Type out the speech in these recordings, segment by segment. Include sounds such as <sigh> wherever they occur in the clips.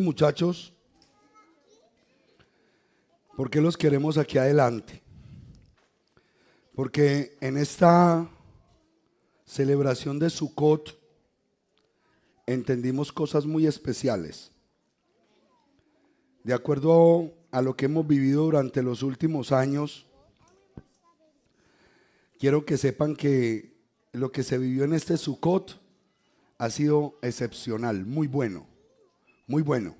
muchachos, ¿por qué los queremos aquí adelante? Porque en esta celebración de Sukkot entendimos cosas muy especiales. De acuerdo a lo que hemos vivido durante los últimos años, quiero que sepan que lo que se vivió en este Sukkot ha sido excepcional, muy bueno muy bueno.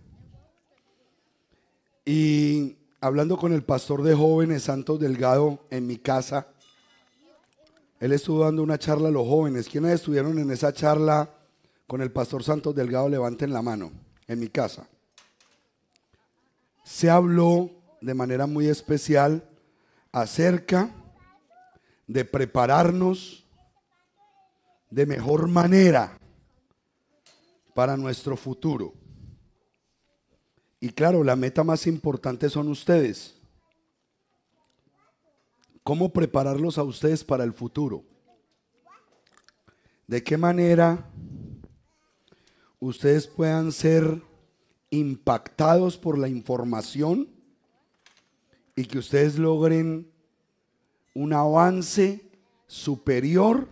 Y hablando con el pastor de jóvenes Santos Delgado en mi casa, él estuvo dando una charla a los jóvenes. ¿Quiénes estuvieron en esa charla con el pastor Santos Delgado? Levanten la mano, en mi casa. Se habló de manera muy especial acerca de prepararnos de mejor manera para nuestro futuro. Y claro, la meta más importante son ustedes. ¿Cómo prepararlos a ustedes para el futuro? ¿De qué manera ustedes puedan ser impactados por la información y que ustedes logren un avance superior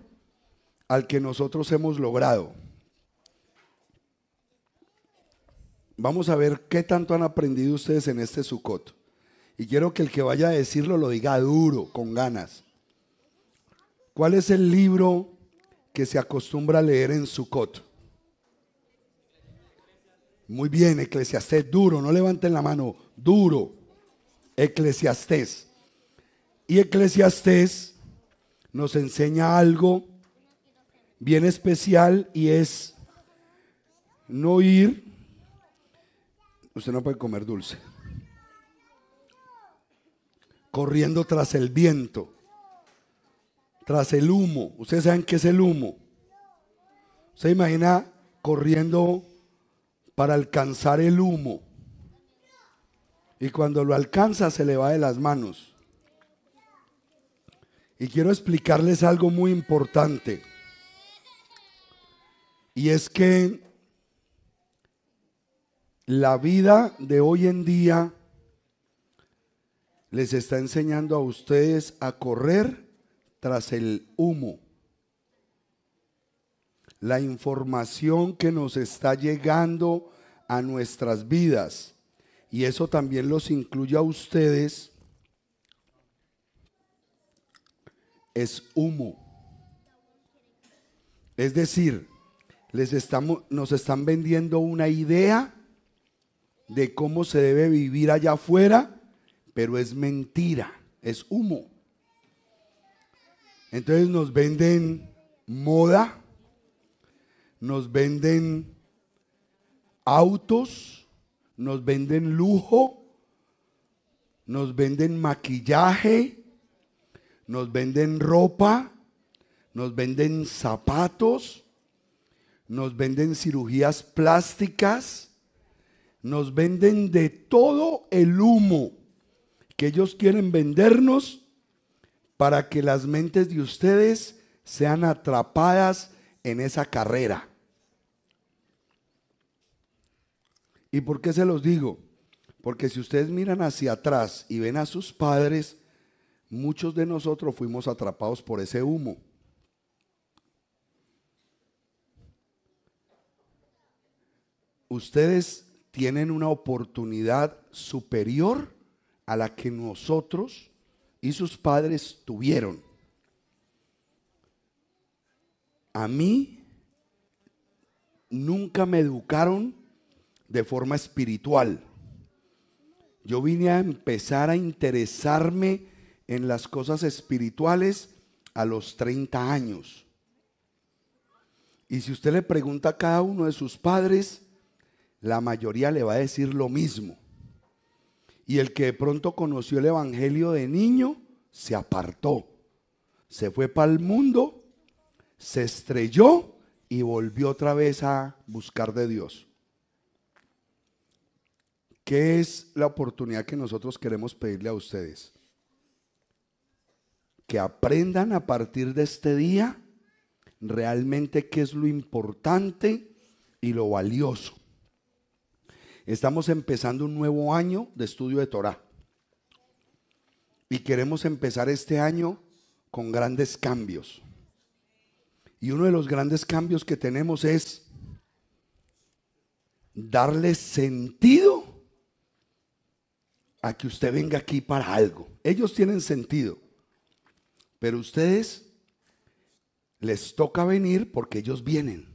al que nosotros hemos logrado? Vamos a ver qué tanto han aprendido ustedes en este Sucot. Y quiero que el que vaya a decirlo lo diga duro, con ganas. ¿Cuál es el libro que se acostumbra a leer en Sukkot? Muy bien, Eclesiastés, duro, no levanten la mano, duro. Eclesiastés. Y Eclesiastés nos enseña algo bien especial y es no ir Usted no puede comer dulce. Corriendo tras el viento, tras el humo. Ustedes saben qué es el humo. Se imagina corriendo para alcanzar el humo. Y cuando lo alcanza se le va de las manos. Y quiero explicarles algo muy importante. Y es que la vida de hoy en día les está enseñando a ustedes a correr tras el humo. La información que nos está llegando a nuestras vidas, y eso también los incluye a ustedes, es humo. Es decir, les estamos, nos están vendiendo una idea de cómo se debe vivir allá afuera, pero es mentira, es humo. Entonces nos venden moda, nos venden autos, nos venden lujo, nos venden maquillaje, nos venden ropa, nos venden zapatos, nos venden cirugías plásticas, nos venden de todo el humo que ellos quieren vendernos para que las mentes de ustedes sean atrapadas en esa carrera. ¿Y por qué se los digo? Porque si ustedes miran hacia atrás y ven a sus padres, muchos de nosotros fuimos atrapados por ese humo. Ustedes tienen una oportunidad superior a la que nosotros y sus padres tuvieron. A mí nunca me educaron de forma espiritual. Yo vine a empezar a interesarme en las cosas espirituales a los 30 años. Y si usted le pregunta a cada uno de sus padres, la mayoría le va a decir lo mismo. Y el que de pronto conoció el Evangelio de niño, se apartó, se fue para el mundo, se estrelló y volvió otra vez a buscar de Dios. ¿Qué es la oportunidad que nosotros queremos pedirle a ustedes? Que aprendan a partir de este día realmente qué es lo importante y lo valioso Estamos empezando un nuevo año de estudio de Torah. Y queremos empezar este año con grandes cambios. Y uno de los grandes cambios que tenemos es darle sentido a que usted venga aquí para algo. Ellos tienen sentido, pero ustedes les toca venir porque ellos vienen.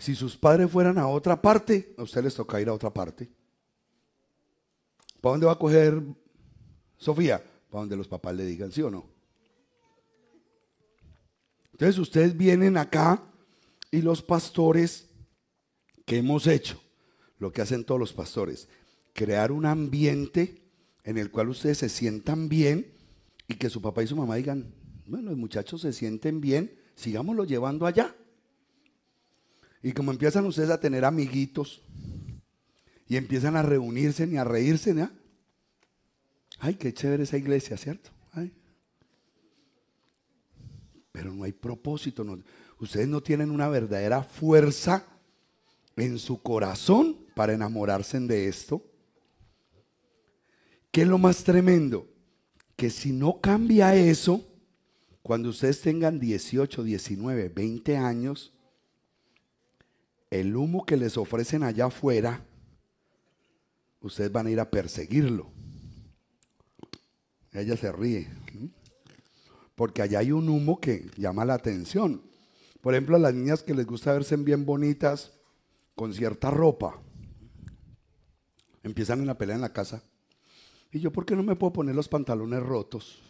Si sus padres fueran a otra parte, a usted les toca ir a otra parte. ¿Para dónde va a coger Sofía? Para donde los papás le digan, sí o no. Entonces ustedes vienen acá y los pastores, ¿qué hemos hecho? Lo que hacen todos los pastores, crear un ambiente en el cual ustedes se sientan bien y que su papá y su mamá digan, bueno, los muchachos se sienten bien, sigámoslo llevando allá. Y como empiezan ustedes a tener amiguitos y empiezan a reunirse Ni a reírse, ¿no? Ay, qué chévere esa iglesia, ¿cierto? Pero no hay propósito. No. Ustedes no tienen una verdadera fuerza en su corazón para enamorarse de esto. ¿Qué es lo más tremendo? Que si no cambia eso, cuando ustedes tengan 18, 19, 20 años, el humo que les ofrecen allá afuera, ustedes van a ir a perseguirlo. Ella se ríe, porque allá hay un humo que llama la atención. Por ejemplo, a las niñas que les gusta verse bien bonitas con cierta ropa, empiezan una pelea en la casa. ¿Y yo por qué no me puedo poner los pantalones rotos?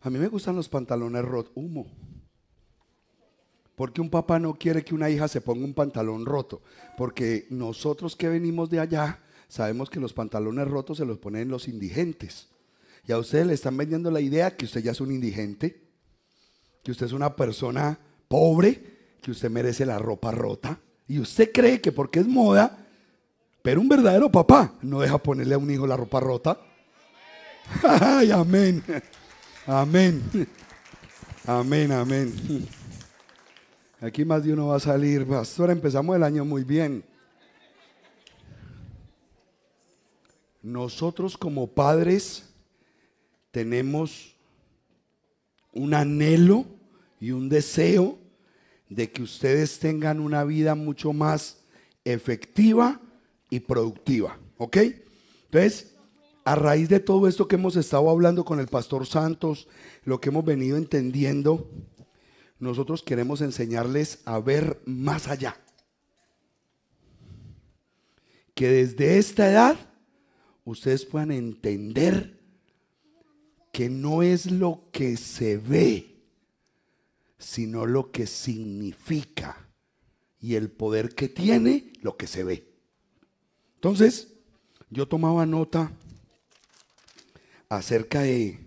A mí me gustan los pantalones rotos, humo. Porque un papá no quiere que una hija se ponga un pantalón roto. Porque nosotros que venimos de allá sabemos que los pantalones rotos se los ponen los indigentes. Y a ustedes le están vendiendo la idea que usted ya es un indigente, que usted es una persona pobre, que usted merece la ropa rota. Y usted cree que porque es moda, pero un verdadero papá no deja ponerle a un hijo la ropa rota. <laughs> Ay, amén. Amén. Amén, amén. Aquí más de uno va a salir, pastor, empezamos el año muy bien. Nosotros como padres tenemos un anhelo y un deseo de que ustedes tengan una vida mucho más efectiva y productiva. ¿Ok? Entonces, a raíz de todo esto que hemos estado hablando con el pastor Santos, lo que hemos venido entendiendo nosotros queremos enseñarles a ver más allá. Que desde esta edad ustedes puedan entender que no es lo que se ve, sino lo que significa y el poder que tiene lo que se ve. Entonces, yo tomaba nota acerca de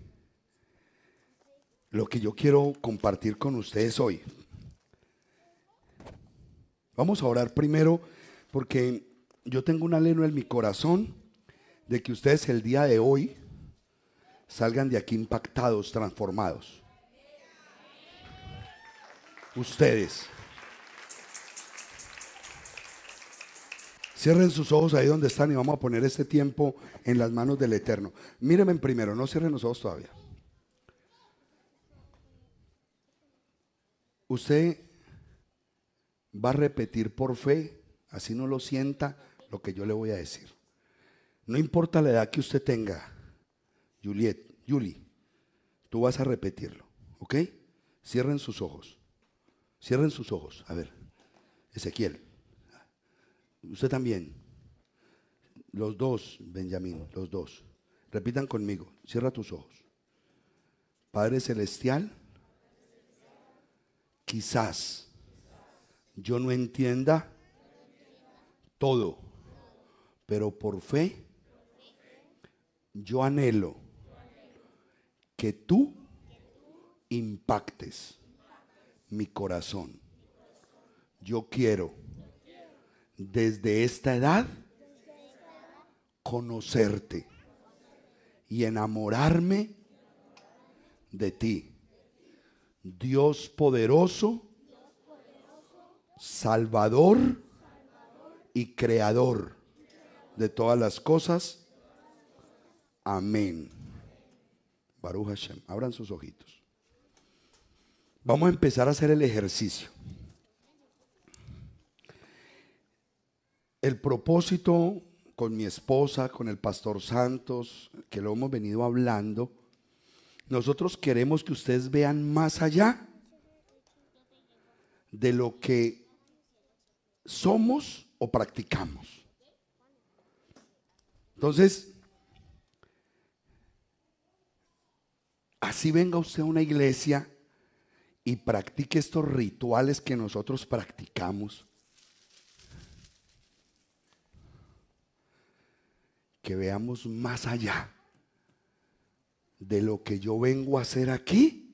lo que yo quiero compartir con ustedes hoy. Vamos a orar primero porque yo tengo un aleno en mi corazón de que ustedes el día de hoy salgan de aquí impactados, transformados. Ustedes. Cierren sus ojos ahí donde están y vamos a poner este tiempo en las manos del Eterno. Mírenme primero, no cierren los ojos todavía. Usted va a repetir por fe, así no lo sienta, lo que yo le voy a decir. No importa la edad que usted tenga, Juliet, Julie, tú vas a repetirlo, ¿ok? Cierren sus ojos. Cierren sus ojos. A ver, Ezequiel, usted también. Los dos, Benjamín, los dos. Repitan conmigo. Cierra tus ojos. Padre Celestial, Quizás yo no entienda todo, pero por fe yo anhelo que tú impactes mi corazón. Yo quiero desde esta edad conocerte y enamorarme de ti. Dios poderoso, Salvador y Creador de todas las cosas. Amén. Baruch Hashem. Abran sus ojitos. Vamos a empezar a hacer el ejercicio. El propósito con mi esposa, con el pastor Santos, que lo hemos venido hablando, nosotros queremos que ustedes vean más allá de lo que somos o practicamos. Entonces, así venga usted a una iglesia y practique estos rituales que nosotros practicamos. Que veamos más allá de lo que yo vengo a hacer aquí,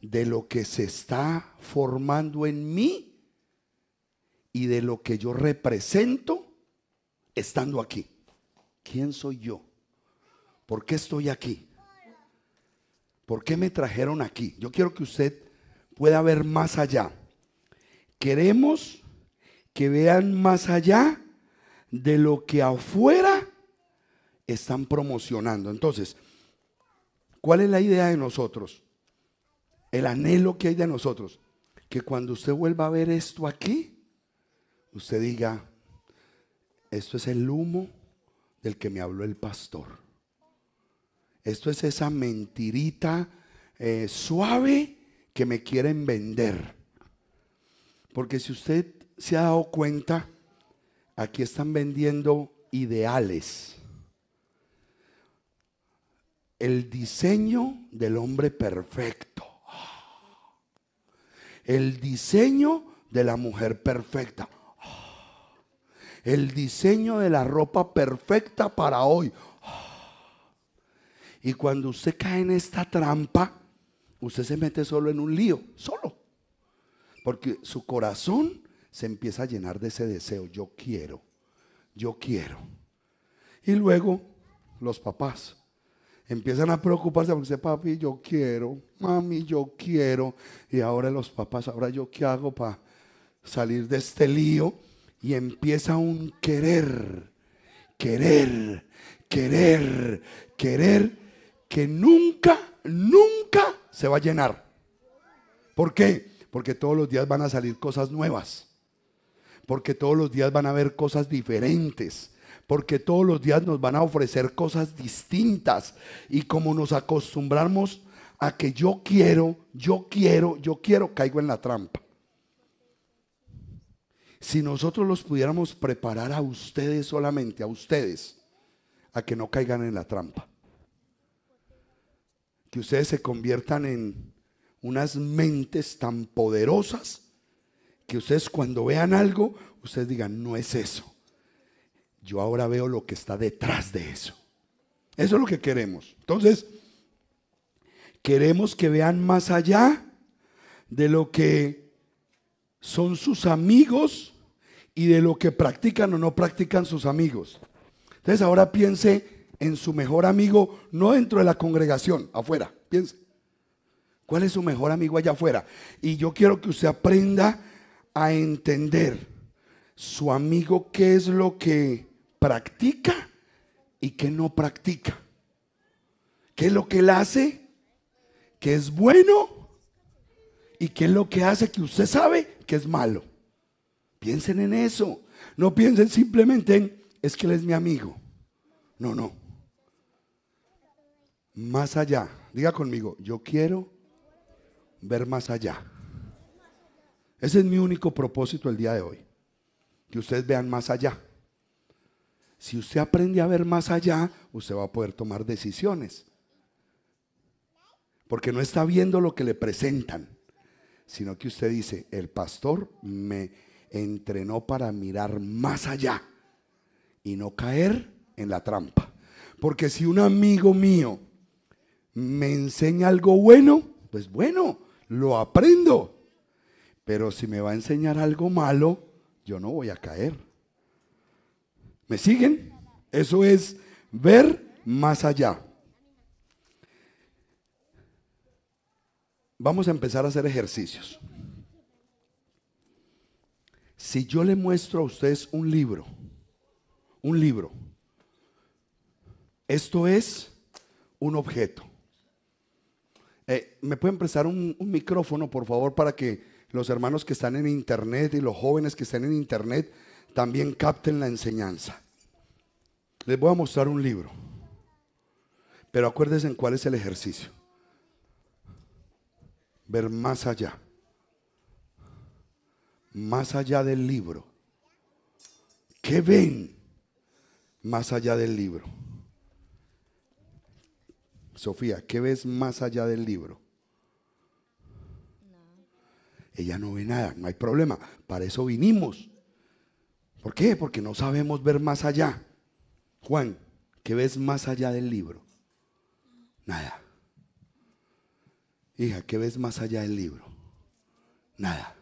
de lo que se está formando en mí y de lo que yo represento estando aquí. ¿Quién soy yo? ¿Por qué estoy aquí? ¿Por qué me trajeron aquí? Yo quiero que usted pueda ver más allá. Queremos que vean más allá de lo que afuera están promocionando. Entonces, ¿Cuál es la idea de nosotros? El anhelo que hay de nosotros. Que cuando usted vuelva a ver esto aquí, usted diga, esto es el humo del que me habló el pastor. Esto es esa mentirita eh, suave que me quieren vender. Porque si usted se ha dado cuenta, aquí están vendiendo ideales el diseño del hombre perfecto. El diseño de la mujer perfecta. El diseño de la ropa perfecta para hoy. Y cuando usted cae en esta trampa, usted se mete solo en un lío, solo. Porque su corazón se empieza a llenar de ese deseo. Yo quiero, yo quiero. Y luego los papás empiezan a preocuparse porque dice, papi, yo quiero, mami, yo quiero. Y ahora los papás, ahora yo qué hago para salir de este lío. Y empieza un querer, querer, querer, querer que nunca, nunca se va a llenar. ¿Por qué? Porque todos los días van a salir cosas nuevas. Porque todos los días van a haber cosas diferentes porque todos los días nos van a ofrecer cosas distintas. Y como nos acostumbramos a que yo quiero, yo quiero, yo quiero, caigo en la trampa. Si nosotros los pudiéramos preparar a ustedes solamente, a ustedes, a que no caigan en la trampa. Que ustedes se conviertan en unas mentes tan poderosas que ustedes cuando vean algo, ustedes digan, no es eso yo ahora veo lo que está detrás de eso. Eso es lo que queremos. Entonces, queremos que vean más allá de lo que son sus amigos y de lo que practican o no practican sus amigos. Entonces ahora piense en su mejor amigo, no dentro de la congregación, afuera, piense. ¿Cuál es su mejor amigo allá afuera? Y yo quiero que usted aprenda a entender su amigo qué es lo que practica y que no practica. ¿Qué es lo que él hace? Que es bueno y qué es lo que hace que usted sabe que es malo. Piensen en eso. No piensen simplemente en, es que él es mi amigo. No, no. Más allá. Diga conmigo, yo quiero ver más allá. Ese es mi único propósito el día de hoy. Que ustedes vean más allá. Si usted aprende a ver más allá, usted va a poder tomar decisiones. Porque no está viendo lo que le presentan, sino que usted dice, el pastor me entrenó para mirar más allá y no caer en la trampa. Porque si un amigo mío me enseña algo bueno, pues bueno, lo aprendo. Pero si me va a enseñar algo malo, yo no voy a caer. ¿Me siguen? Eso es ver más allá. Vamos a empezar a hacer ejercicios. Si yo le muestro a ustedes un libro, un libro, esto es un objeto. Eh, ¿Me pueden prestar un, un micrófono, por favor, para que los hermanos que están en internet y los jóvenes que están en internet también capten la enseñanza. Les voy a mostrar un libro, pero acuérdense en cuál es el ejercicio. Ver más allá, más allá del libro. ¿Qué ven más allá del libro? Sofía, ¿qué ves más allá del libro? Ella no ve nada, no hay problema, para eso vinimos. ¿Por qué? Porque no sabemos ver más allá. Juan, ¿qué ves más allá del libro? Nada. Hija, ¿qué ves más allá del libro? Nada.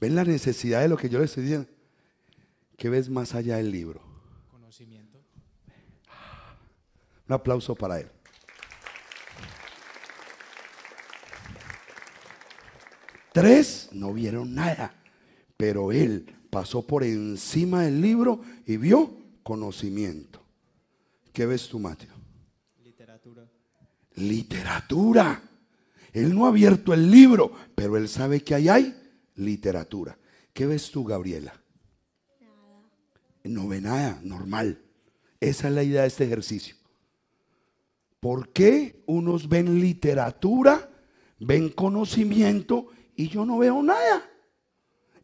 ¿Ven la necesidad de lo que yo les estoy diciendo? ¿Qué ves más allá del libro? Conocimiento. Un aplauso para él. Tres no vieron nada, pero él pasó por encima del libro y vio conocimiento. ¿Qué ves tú, Mateo? Literatura. Literatura. Él no ha abierto el libro, pero él sabe que ahí hay literatura. ¿Qué ves tú, Gabriela? Nada. No ve nada, normal. Esa es la idea de este ejercicio. ¿Por qué unos ven literatura, ven conocimiento y yo no veo nada?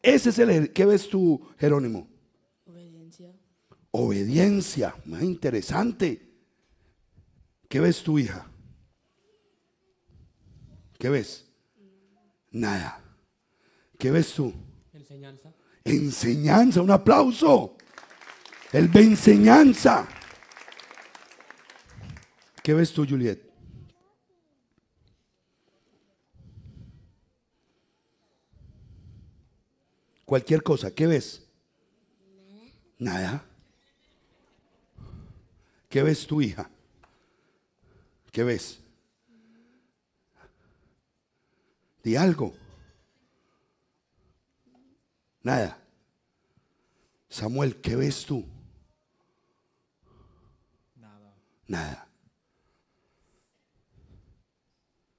Ese es el... ¿Qué ves tú, Jerónimo? Obediencia. Obediencia, más interesante. ¿Qué ves tú, hija? ¿Qué ves? Nada. ¿Qué ves tú? Enseñanza. Enseñanza, un aplauso. ¡El de enseñanza. ¿Qué ves tú, Julieta? Cualquier cosa, ¿qué ves? Nada. ¿Qué ves tu hija? ¿Qué ves? Di algo. Nada. Samuel, ¿qué ves tú? Nada. Nada.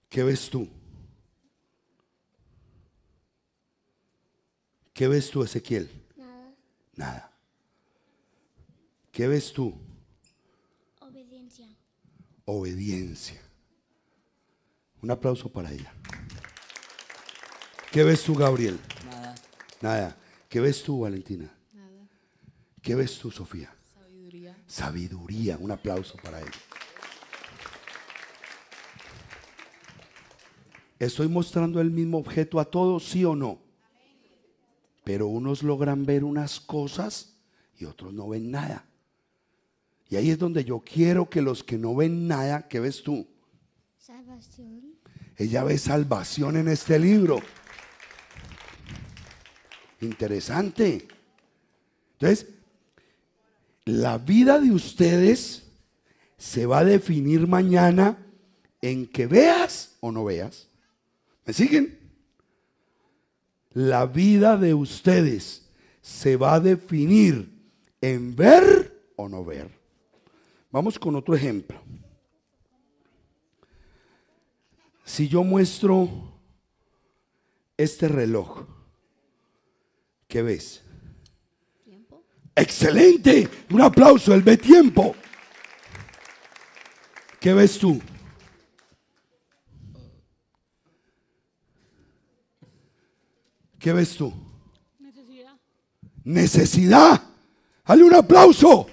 ¿Qué ves tú? ¿Qué ves tú, Ezequiel? Nada. Nada. ¿Qué ves tú? Obediencia. Obediencia. Un aplauso para ella. ¿Qué ves tú, Gabriel? Nada. Nada. ¿Qué ves tú, Valentina? Nada. ¿Qué ves tú, Sofía? Sabiduría. Sabiduría. Un aplauso para ella. ¿Estoy mostrando el mismo objeto a todos, sí o no? Pero unos logran ver unas cosas y otros no ven nada. Y ahí es donde yo quiero que los que no ven nada, ¿qué ves tú? Salvación. Ella ve salvación en este libro. Interesante. Entonces, la vida de ustedes se va a definir mañana en que veas o no veas. ¿Me siguen? la vida de ustedes se va a definir en ver o no ver. Vamos con otro ejemplo. Si yo muestro este reloj, ¿qué ves? ¿Tiempo? Excelente, un aplauso, él ve tiempo. ¿Qué ves tú? ¿Qué ves tú? Necesidad. Necesidad. Dale un aplauso.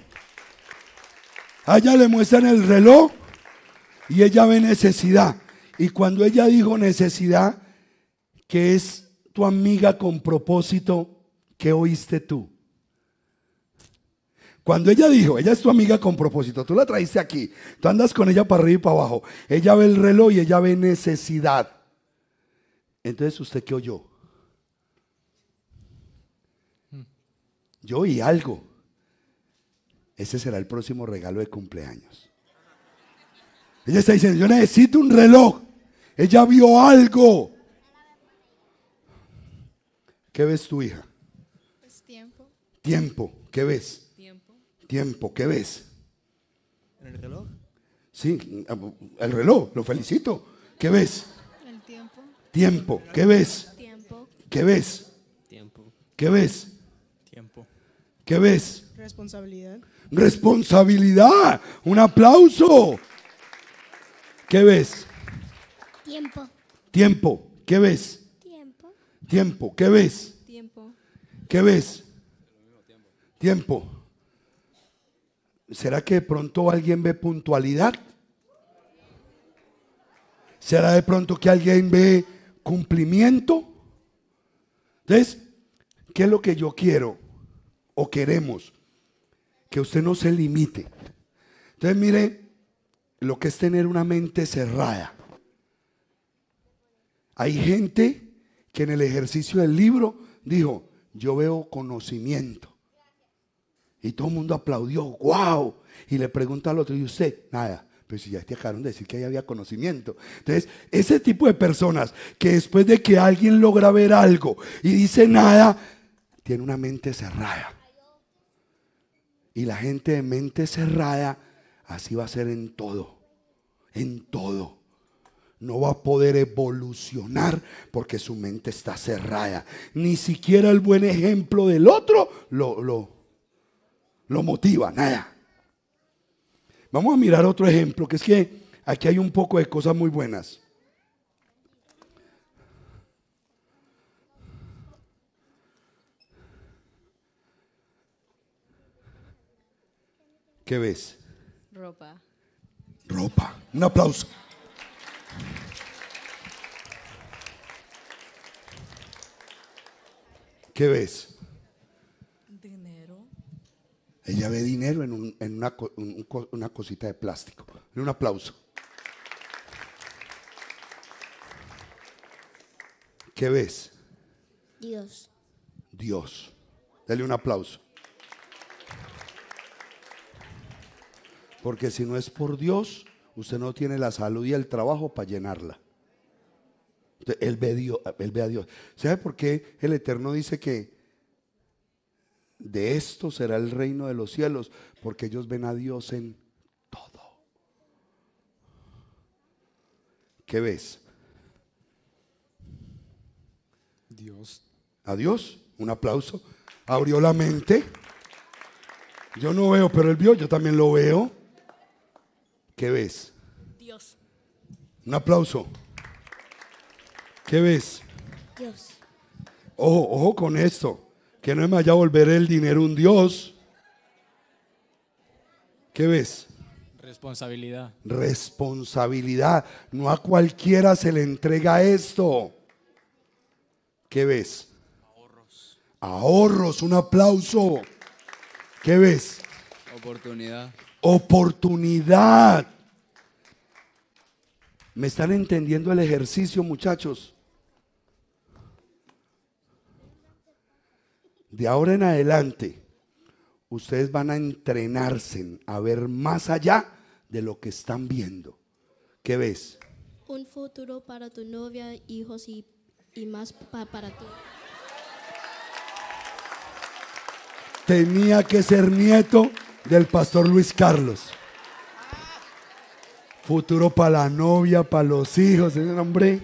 Allá le muestran el reloj y ella ve necesidad. Y cuando ella dijo necesidad, que es tu amiga con propósito, ¿qué oíste tú? Cuando ella dijo, ella es tu amiga con propósito, tú la trajiste aquí, tú andas con ella para arriba y para abajo, ella ve el reloj y ella ve necesidad. Entonces, ¿usted qué oyó? Yo y algo. Ese será el próximo regalo de cumpleaños. Ella está diciendo, yo necesito un reloj. Ella vio algo. ¿Qué ves tu hija? Pues tiempo. Tiempo. ¿Qué ves? Tiempo. Tiempo. ¿Qué ves? En ¿El reloj? Sí, el reloj. Lo felicito. ¿Qué ves? El tiempo. Tiempo. ¿Qué ves? Tiempo. ¿Qué ves? Tiempo. ¿Qué ves? ¿Qué ves? Responsabilidad. Responsabilidad. Un aplauso. ¿Qué ves? Tiempo. Tiempo. ¿Qué ves? Tiempo. Tiempo. ¿Qué ves? Tiempo. ¿Qué ves? Tiempo. ¿Será que de pronto alguien ve puntualidad? ¿Será de pronto que alguien ve cumplimiento? Entonces, ¿qué es lo que yo quiero? o queremos que usted no se limite. Entonces mire lo que es tener una mente cerrada. Hay gente que en el ejercicio del libro dijo, yo veo conocimiento. Y todo el mundo aplaudió, wow. Y le pregunta al otro, ¿y usted? Nada. Pero si ya te dejaron de decir que ahí había conocimiento. Entonces, ese tipo de personas que después de que alguien logra ver algo y dice nada, tiene una mente cerrada. Y la gente de mente cerrada, así va a ser en todo, en todo. No va a poder evolucionar porque su mente está cerrada. Ni siquiera el buen ejemplo del otro lo, lo, lo motiva, nada. Vamos a mirar otro ejemplo, que es que aquí hay un poco de cosas muy buenas. ¿Qué ves? Ropa. Ropa. Un aplauso. ¿Qué ves? Dinero. Ella ve dinero en, una, una, cosita de plástico. Un aplauso. ¿Qué ves? Dios. Dios. Dale un aplauso. Porque si no es por Dios, usted no tiene la salud y el trabajo para llenarla. ve él ve a Dios. ¿Sabe por qué el Eterno dice que de esto será el reino de los cielos? Porque ellos ven a Dios en todo. ¿Qué ves? Dios. A Dios, un aplauso. Abrió la mente. Yo no veo, pero él vio, yo también lo veo. ¿Qué ves? Dios. Un aplauso. ¿Qué ves? Dios. Ojo, ojo con esto. Que no me vaya a volver el dinero un Dios. ¿Qué ves? Responsabilidad. Responsabilidad. No a cualquiera se le entrega esto. ¿Qué ves? Ahorros. Ahorros, un aplauso. ¿Qué ves? Oportunidad oportunidad. ¿Me están entendiendo el ejercicio, muchachos? De ahora en adelante, ustedes van a entrenarse a ver más allá de lo que están viendo. ¿Qué ves? Un futuro para tu novia, hijos y, más para ti. Tenía que ser nieto, del pastor Luis Carlos. Futuro para la novia, para los hijos, ese nombre.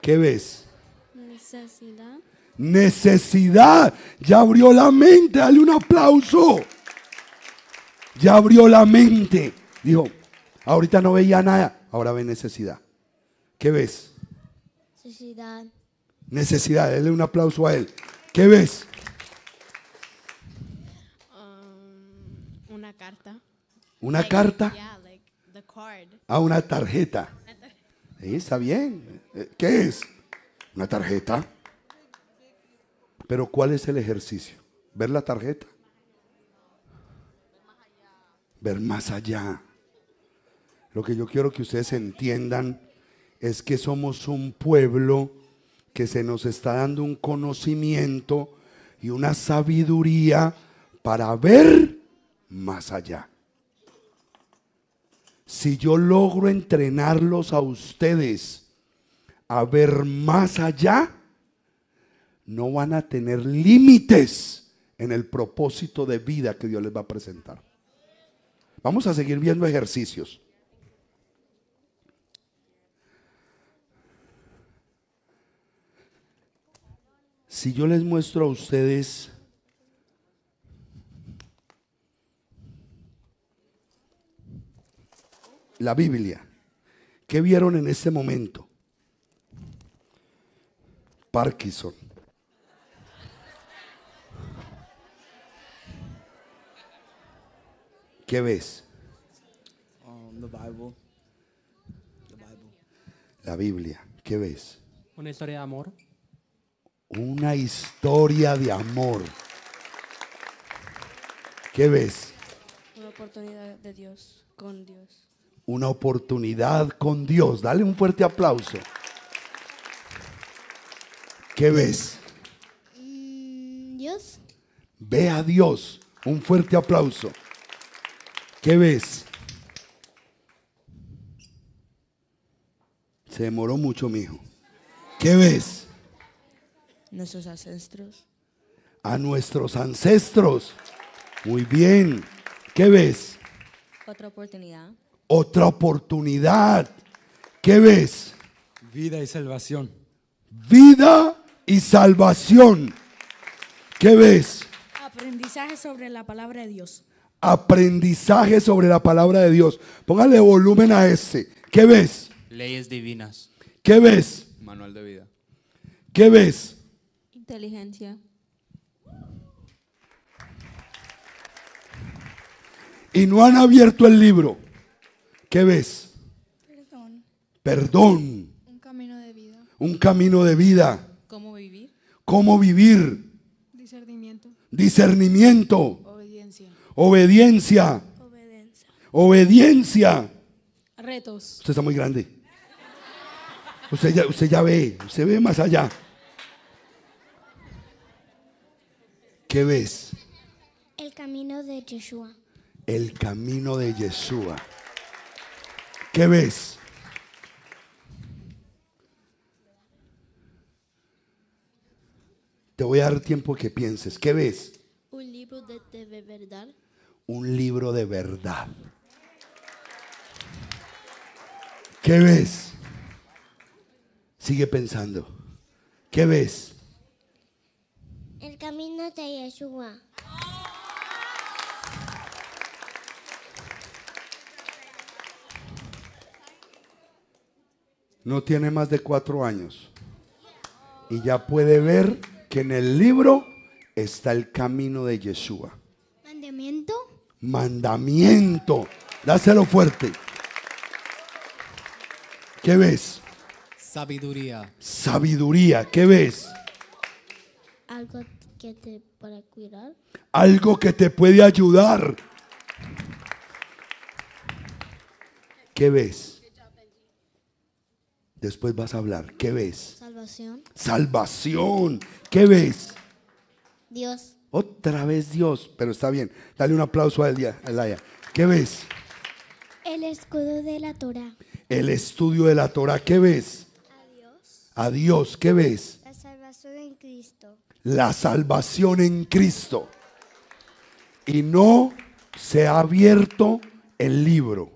¿Qué ves? Necesidad. Necesidad. Ya abrió la mente. Dale un aplauso. Ya abrió la mente. Dijo, ahorita no veía nada. Ahora ve necesidad. ¿Qué ves? Necesidad. Necesidad. Dale un aplauso a él. ¿Qué ves? Una carta. ¿Una carta? Ah, una tarjeta. Sí, está bien. Eh, ¿Qué es? Una tarjeta. Pero ¿cuál es el ejercicio? ¿Ver la tarjeta? Ver más allá. Lo que yo quiero que ustedes entiendan es que somos un pueblo que se nos está dando un conocimiento y una sabiduría para ver más allá. Si yo logro entrenarlos a ustedes a ver más allá, no van a tener límites en el propósito de vida que Dios les va a presentar. Vamos a seguir viendo ejercicios. Si yo les muestro a ustedes la Biblia. ¿Qué vieron en ese momento? Parkinson. ¿Qué ves? Um, la Biblia. ¿Qué ves? Una historia de amor. Una historia de amor. ¿Qué ves? Una oportunidad de Dios con Dios una oportunidad con Dios. Dale un fuerte aplauso. ¿Qué ves? Dios. Ve a Dios. Un fuerte aplauso. ¿Qué ves? Se demoró mucho, mijo. ¿Qué ves? Nuestros ancestros. A nuestros ancestros. Muy bien. ¿Qué ves? Otra oportunidad otra oportunidad. ¿Qué ves? Vida y salvación. Vida y salvación. ¿Qué ves? Aprendizaje sobre la palabra de Dios. Aprendizaje sobre la palabra de Dios. Póngale volumen a ese. ¿Qué ves? Leyes divinas. ¿Qué ves? Manual de vida. ¿Qué ves? Inteligencia. Y no han abierto el libro. ¿Qué ves? Perdón. Perdón. Un camino de vida. Un camino de vida. ¿Cómo vivir? ¿Cómo vivir? Discernimiento. Discernimiento. Obediencia. Obediencia. Obediencia. Retos. Usted está muy grande. Usted ya, usted ya ve, usted ve más allá. ¿Qué ves? El camino de Yeshua. El camino de Yeshua. ¿Qué ves? Te voy a dar tiempo que pienses. ¿Qué ves? Un libro de, verdad. Un libro de verdad. ¿Qué ves? Sigue pensando. ¿Qué ves? El camino de Yeshua. no tiene más de cuatro años y ya puede ver que en el libro está el camino de Yeshua. ¿Mandamiento? Mandamiento. Dáselo fuerte. ¿Qué ves? Sabiduría. Sabiduría. ¿Qué ves? Algo que te puede cuidar. Algo que te puede ayudar. ¿Qué ves? Después vas a hablar. ¿Qué ves? Salvación. Salvación. ¿Qué ves? Dios. Otra vez Dios, pero está bien. Dale un aplauso a Elia ¿Qué ves? El escudo de la Torah. El estudio de la Torah. ¿Qué ves? A Dios. A Dios. ¿Qué ves? La salvación en Cristo. La salvación en Cristo. Y no se ha abierto el libro.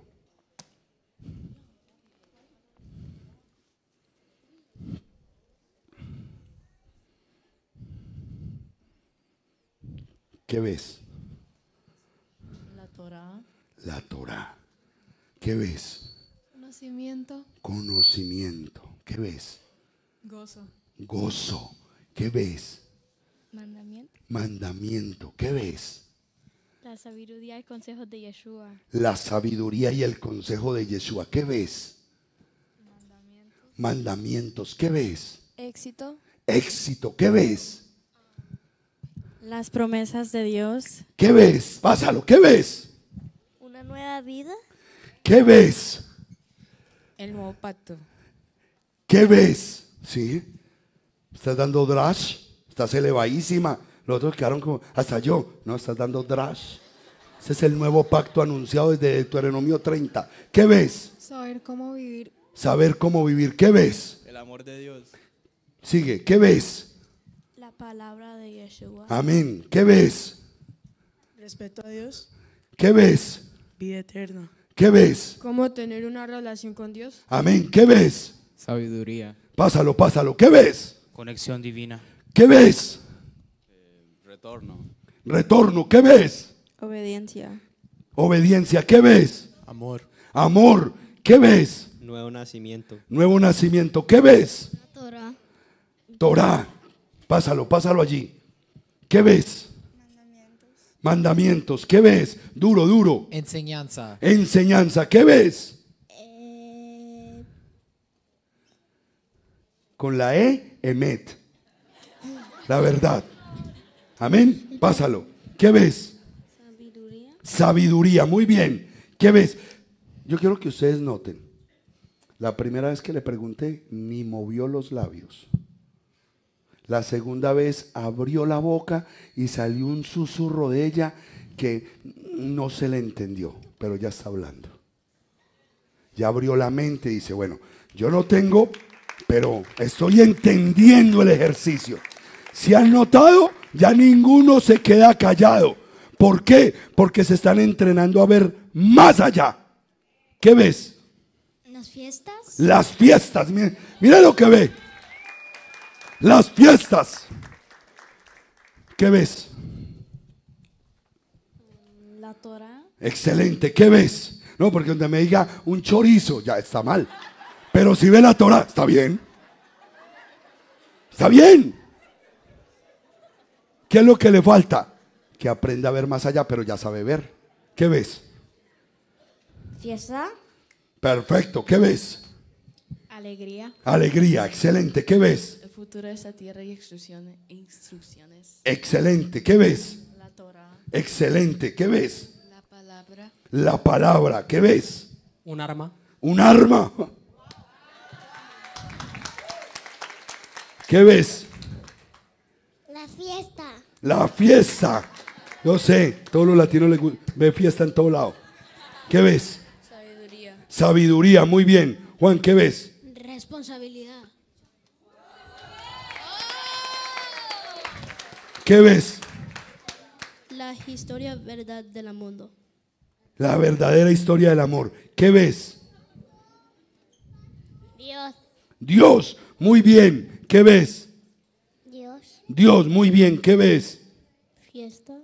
¿Qué ves? La Torah La Torá. ¿Qué ves? Conocimiento. Conocimiento. ¿Qué ves? Gozo. Gozo. ¿Qué ves? Mandamiento. Mandamiento. ¿Qué ves? La sabiduría y el consejo de Yeshua. La sabiduría y el consejo de Yeshua. ¿Qué ves? Mandamientos. Mandamientos. ¿Qué ves? Éxito. Éxito. ¿Qué ves? Las promesas de Dios. ¿Qué ves? Pásalo, ¿qué ves? Una nueva vida. ¿Qué ves? El nuevo pacto. ¿Qué ves? ¿Sí? Estás dando drash, estás elevadísima. Los otros quedaron como, hasta yo, no, estás dando drash. Ese es el nuevo pacto anunciado desde Deuteronomio 30. ¿Qué ves? Saber cómo vivir. Saber cómo vivir. ¿Qué ves? El amor de Dios. Sigue, ¿qué ves? palabra de Yeshua. Amén. ¿Qué ves? Respeto a Dios. ¿Qué ves? Vida eterna. ¿Qué ves? Cómo tener una relación con Dios. Amén. ¿Qué ves? Sabiduría. Pásalo, pásalo. ¿Qué ves? Conexión divina. ¿Qué ves? retorno. Retorno. ¿Qué ves? Obediencia. Obediencia. ¿Qué ves? Amor. Amor. ¿Qué ves? Nuevo nacimiento. Nuevo nacimiento. ¿Qué ves? Torah. Torah. Pásalo, pásalo allí. ¿Qué ves? Mandamientos. ¿Qué ves? Duro, duro. Enseñanza. Enseñanza. ¿Qué ves? Eh. Con la E, Emet. La verdad. Amén. Pásalo. ¿Qué ves? Sabiduría. Sabiduría. Muy bien. ¿Qué ves? Yo quiero que ustedes noten. La primera vez que le pregunté, ni movió los labios. La segunda vez abrió la boca y salió un susurro de ella que no se le entendió, pero ya está hablando. Ya abrió la mente y dice, bueno, yo no tengo, pero estoy entendiendo el ejercicio. Si han notado, ya ninguno se queda callado. ¿Por qué? Porque se están entrenando a ver más allá. ¿Qué ves? Las fiestas. Las fiestas. Mira, mira lo que ve las fiestas. ¿Qué ves? La Torah. Excelente. ¿Qué ves? No, porque donde me diga un chorizo, ya está mal. Pero si ve la Torah, está bien. Está bien. ¿Qué es lo que le falta? Que aprenda a ver más allá, pero ya sabe ver. ¿Qué ves? Fiesta. Perfecto. ¿Qué ves? Alegría. Alegría, excelente. ¿Qué ves? futuro de esta tierra y e instrucciones. Excelente. ¿Qué ves? La Torah. Excelente. ¿Qué ves? La palabra. La palabra. ¿Qué ves? Un arma. Un arma. ¿Qué ves? La fiesta. La fiesta. Yo sé, todos los latinos les gusta. Ve fiesta en todo lado. ¿Qué ves? Sabiduría. Sabiduría, muy bien. Juan, ¿qué ves? Responsabilidad. ¿Qué ves? La historia verdad del mundo. La verdadera historia del amor. ¿Qué ves? Dios. Dios, muy bien. ¿Qué ves? Dios. Dios, muy bien. ¿Qué ves? Fiesta.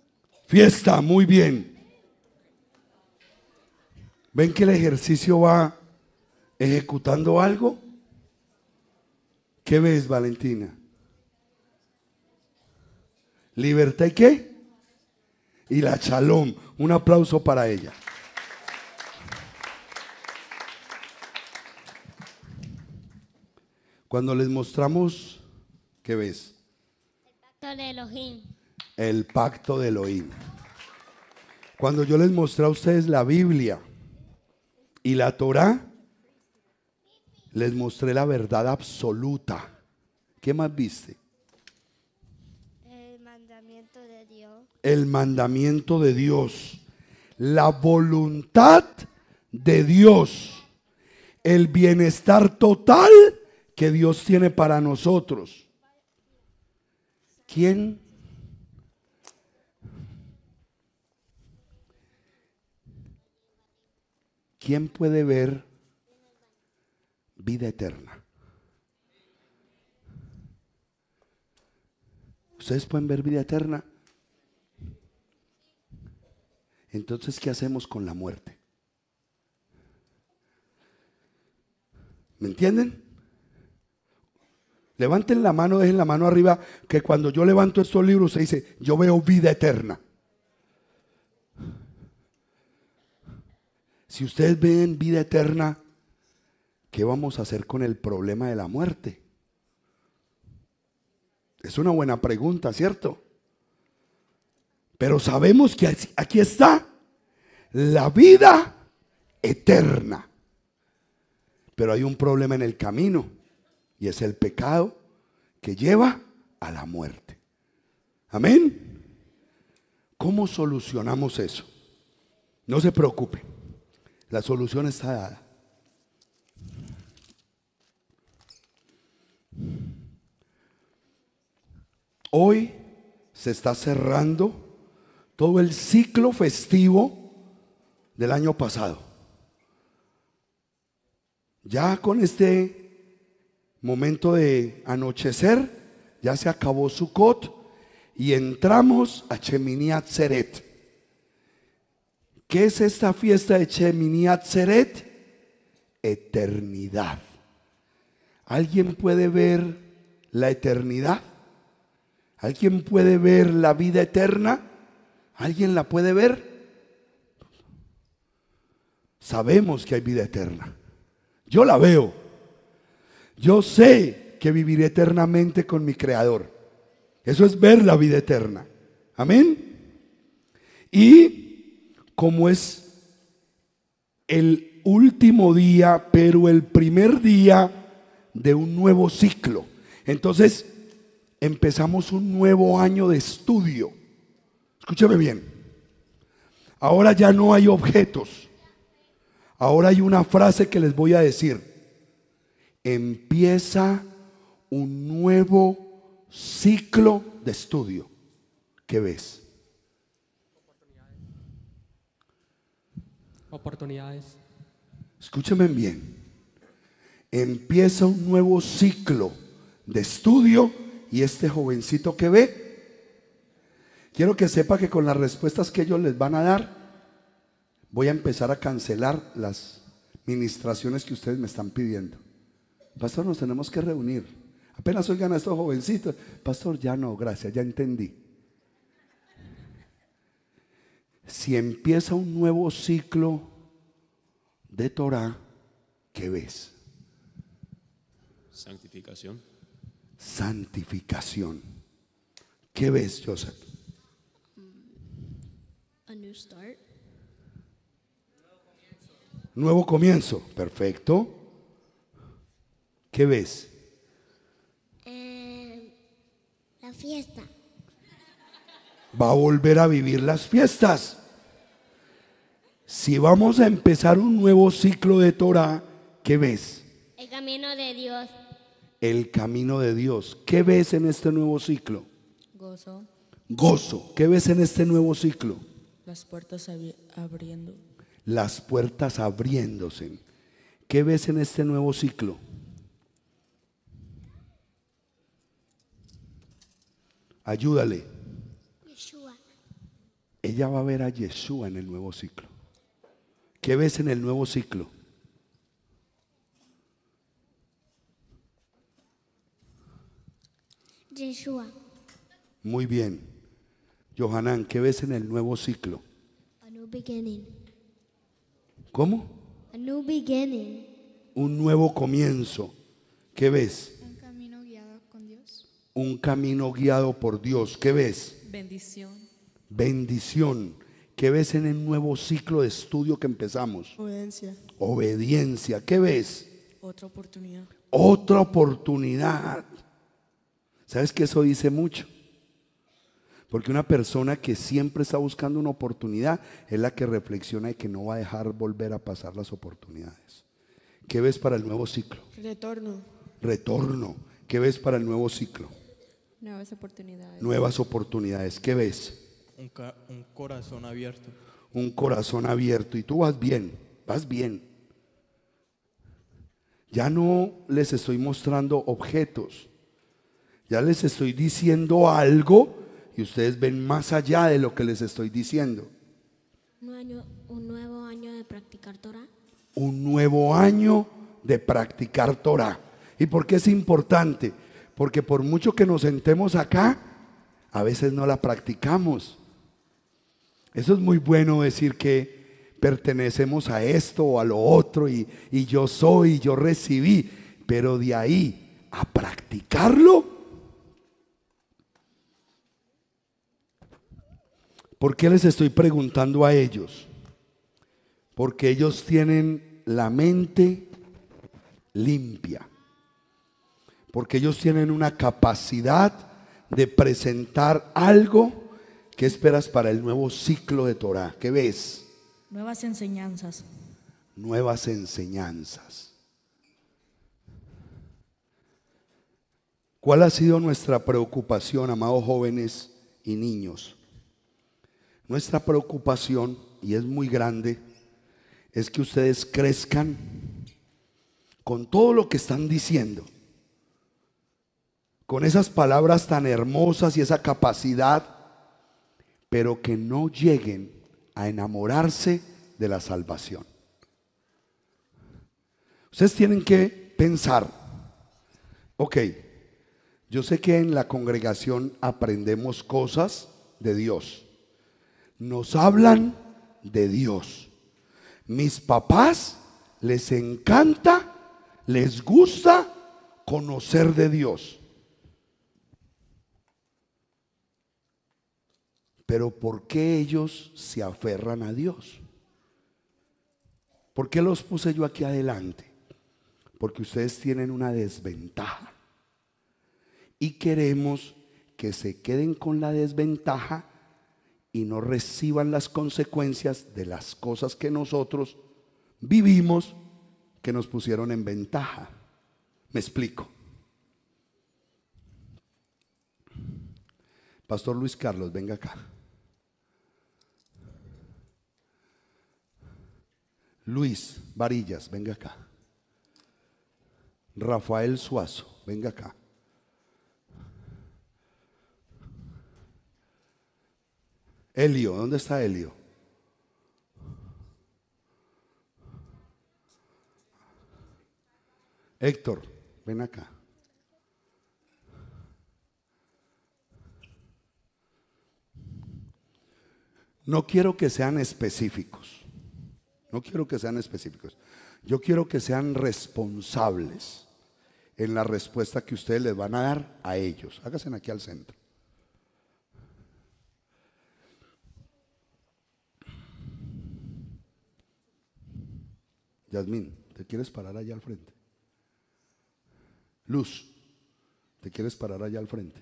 Fiesta, muy bien. ¿Ven que el ejercicio va ejecutando algo? ¿Qué ves, Valentina? Libertad y qué? Y la Shalom. Un aplauso para ella. Cuando les mostramos, ¿qué ves? El pacto de Elohim. El pacto de Elohim. Cuando yo les mostré a ustedes la Biblia y la Torá, les mostré la verdad absoluta. ¿Qué más viste? el mandamiento de Dios, la voluntad de Dios, el bienestar total que Dios tiene para nosotros. ¿Quién? ¿Quién puede ver vida eterna? ¿Ustedes pueden ver vida eterna? Entonces, ¿qué hacemos con la muerte? ¿Me entienden? Levanten la mano, dejen la mano arriba, que cuando yo levanto estos libros se dice, yo veo vida eterna. Si ustedes ven vida eterna, ¿qué vamos a hacer con el problema de la muerte? Es una buena pregunta, ¿cierto? Pero sabemos que aquí está la vida eterna. Pero hay un problema en el camino y es el pecado que lleva a la muerte. Amén. ¿Cómo solucionamos eso? No se preocupe, la solución está dada. Hoy se está cerrando todo el ciclo festivo del año pasado. Ya con este momento de anochecer, ya se acabó Sukkot y entramos a Cheminiat Seret. ¿Qué es esta fiesta de Cheminiat Seret? Eternidad. ¿Alguien puede ver la eternidad? ¿Alguien puede ver la vida eterna? ¿Alguien la puede ver? Sabemos que hay vida eterna. Yo la veo. Yo sé que viviré eternamente con mi Creador. Eso es ver la vida eterna. Amén. Y como es el último día, pero el primer día de un nuevo ciclo. Entonces, empezamos un nuevo año de estudio. Escúchame bien. Ahora ya no hay objetos. Ahora hay una frase que les voy a decir. Empieza un nuevo ciclo de estudio. ¿Qué ves? Oportunidades. Escúchame bien. Empieza un nuevo ciclo de estudio y este jovencito que ve Quiero que sepa que con las respuestas que ellos les van a dar, voy a empezar a cancelar las ministraciones que ustedes me están pidiendo. Pastor, nos tenemos que reunir. Apenas oigan a estos jovencitos. Pastor, ya no, gracias, ya entendí. Si empieza un nuevo ciclo de Torah, ¿qué ves? Santificación. Santificación. ¿Qué ves, Joseph? Nuevo comienzo. Perfecto. ¿Qué ves? Eh, la fiesta. Va a volver a vivir las fiestas. Si vamos a empezar un nuevo ciclo de Torah, ¿qué ves? El camino de Dios. El camino de Dios. ¿Qué ves en este nuevo ciclo? Gozo. Gozo. ¿Qué ves en este nuevo ciclo? Las puertas abriendo. Las puertas abriéndose. ¿Qué ves en este nuevo ciclo? Ayúdale. Yeshua. Ella va a ver a Yeshua en el nuevo ciclo. ¿Qué ves en el nuevo ciclo? Yeshua. Muy bien. Johanán, ¿qué ves en el nuevo ciclo? A beginning. ¿Cómo? beginning. Un nuevo comienzo. ¿Qué ves? Un camino guiado por Dios. ¿Qué ves? Bendición. Bendición. ¿Qué ves en el nuevo ciclo de estudio que empezamos? Obediencia. Obediencia. ¿Qué ves? Otra oportunidad. Otra oportunidad. ¿Sabes que eso dice mucho? Porque una persona que siempre está buscando una oportunidad es la que reflexiona y que no va a dejar volver a pasar las oportunidades. ¿Qué ves para el nuevo ciclo? Retorno. Retorno. ¿Qué ves para el nuevo ciclo? Nuevas oportunidades. Nuevas oportunidades. ¿Qué ves? Un, un corazón abierto. Un corazón abierto. Y tú vas bien, vas bien. Ya no les estoy mostrando objetos. Ya les estoy diciendo algo y ustedes ven más allá de lo que les estoy diciendo. Un, nuevo año de practicar Torah. Un nuevo año de practicar Torah. ¿Y por qué es importante? Porque por mucho que nos sentemos acá, a veces no la practicamos. Eso es muy bueno decir que pertenecemos a esto o a lo otro y, y yo soy, y yo recibí, pero de ahí a practicarlo ¿Por qué les estoy preguntando a ellos? Porque ellos tienen la mente limpia. Porque ellos tienen una capacidad de presentar algo que esperas para el nuevo ciclo de Torah. ¿Qué ves? Nuevas enseñanzas. Nuevas enseñanzas. ¿Cuál ha sido nuestra preocupación, amados jóvenes y niños? Nuestra preocupación, y es muy grande, es que ustedes crezcan con todo lo que están diciendo, con esas palabras tan hermosas y esa capacidad, pero que no lleguen a enamorarse de la salvación. Ustedes tienen que pensar, ok, yo sé que en la congregación aprendemos cosas de Dios nos hablan de Dios. Mis papás les encanta, les gusta conocer de Dios. Pero ¿por qué ellos se aferran a Dios? ¿Por qué los puse yo aquí adelante? Porque ustedes tienen una desventaja. Y queremos que se queden con la desventaja y no reciban las consecuencias de las cosas que nosotros vivimos que nos pusieron en ventaja. Me explico. Pastor Luis Carlos, venga acá. Luis Varillas, venga acá. Rafael Suazo, venga acá. Elio, ¿dónde está Elio? Héctor, ven acá. No quiero que sean específicos. No quiero que sean específicos. Yo quiero que sean responsables en la respuesta que ustedes les van a dar a ellos. Háganse aquí al centro. Yasmín, ¿te quieres parar allá al frente? Luz, ¿te quieres parar allá al frente?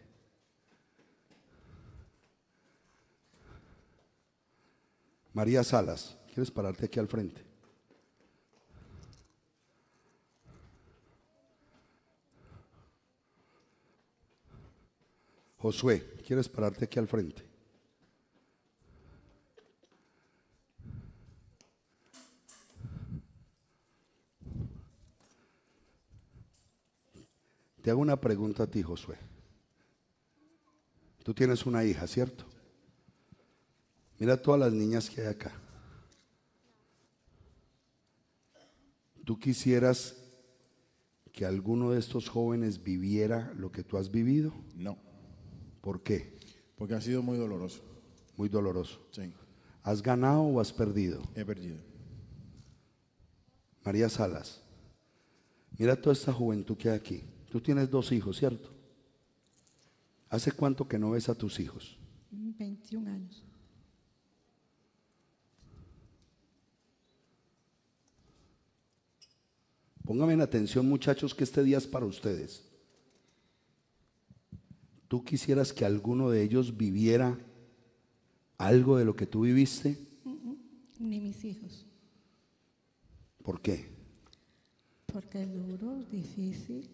María Salas, ¿quieres pararte aquí al frente? Josué, ¿quieres pararte aquí al frente? Te hago una pregunta a ti, Josué. Tú tienes una hija, ¿cierto? Mira todas las niñas que hay acá. ¿Tú quisieras que alguno de estos jóvenes viviera lo que tú has vivido? No. ¿Por qué? Porque ha sido muy doloroso. Muy doloroso. Sí. ¿Has ganado o has perdido? He perdido. María Salas, mira toda esta juventud que hay aquí. Tú tienes dos hijos, ¿cierto? ¿Hace cuánto que no ves a tus hijos? 21 años. Póngame en atención muchachos que este día es para ustedes. ¿Tú quisieras que alguno de ellos viviera algo de lo que tú viviste? ni mis hijos. ¿Por qué? Porque es duro, difícil.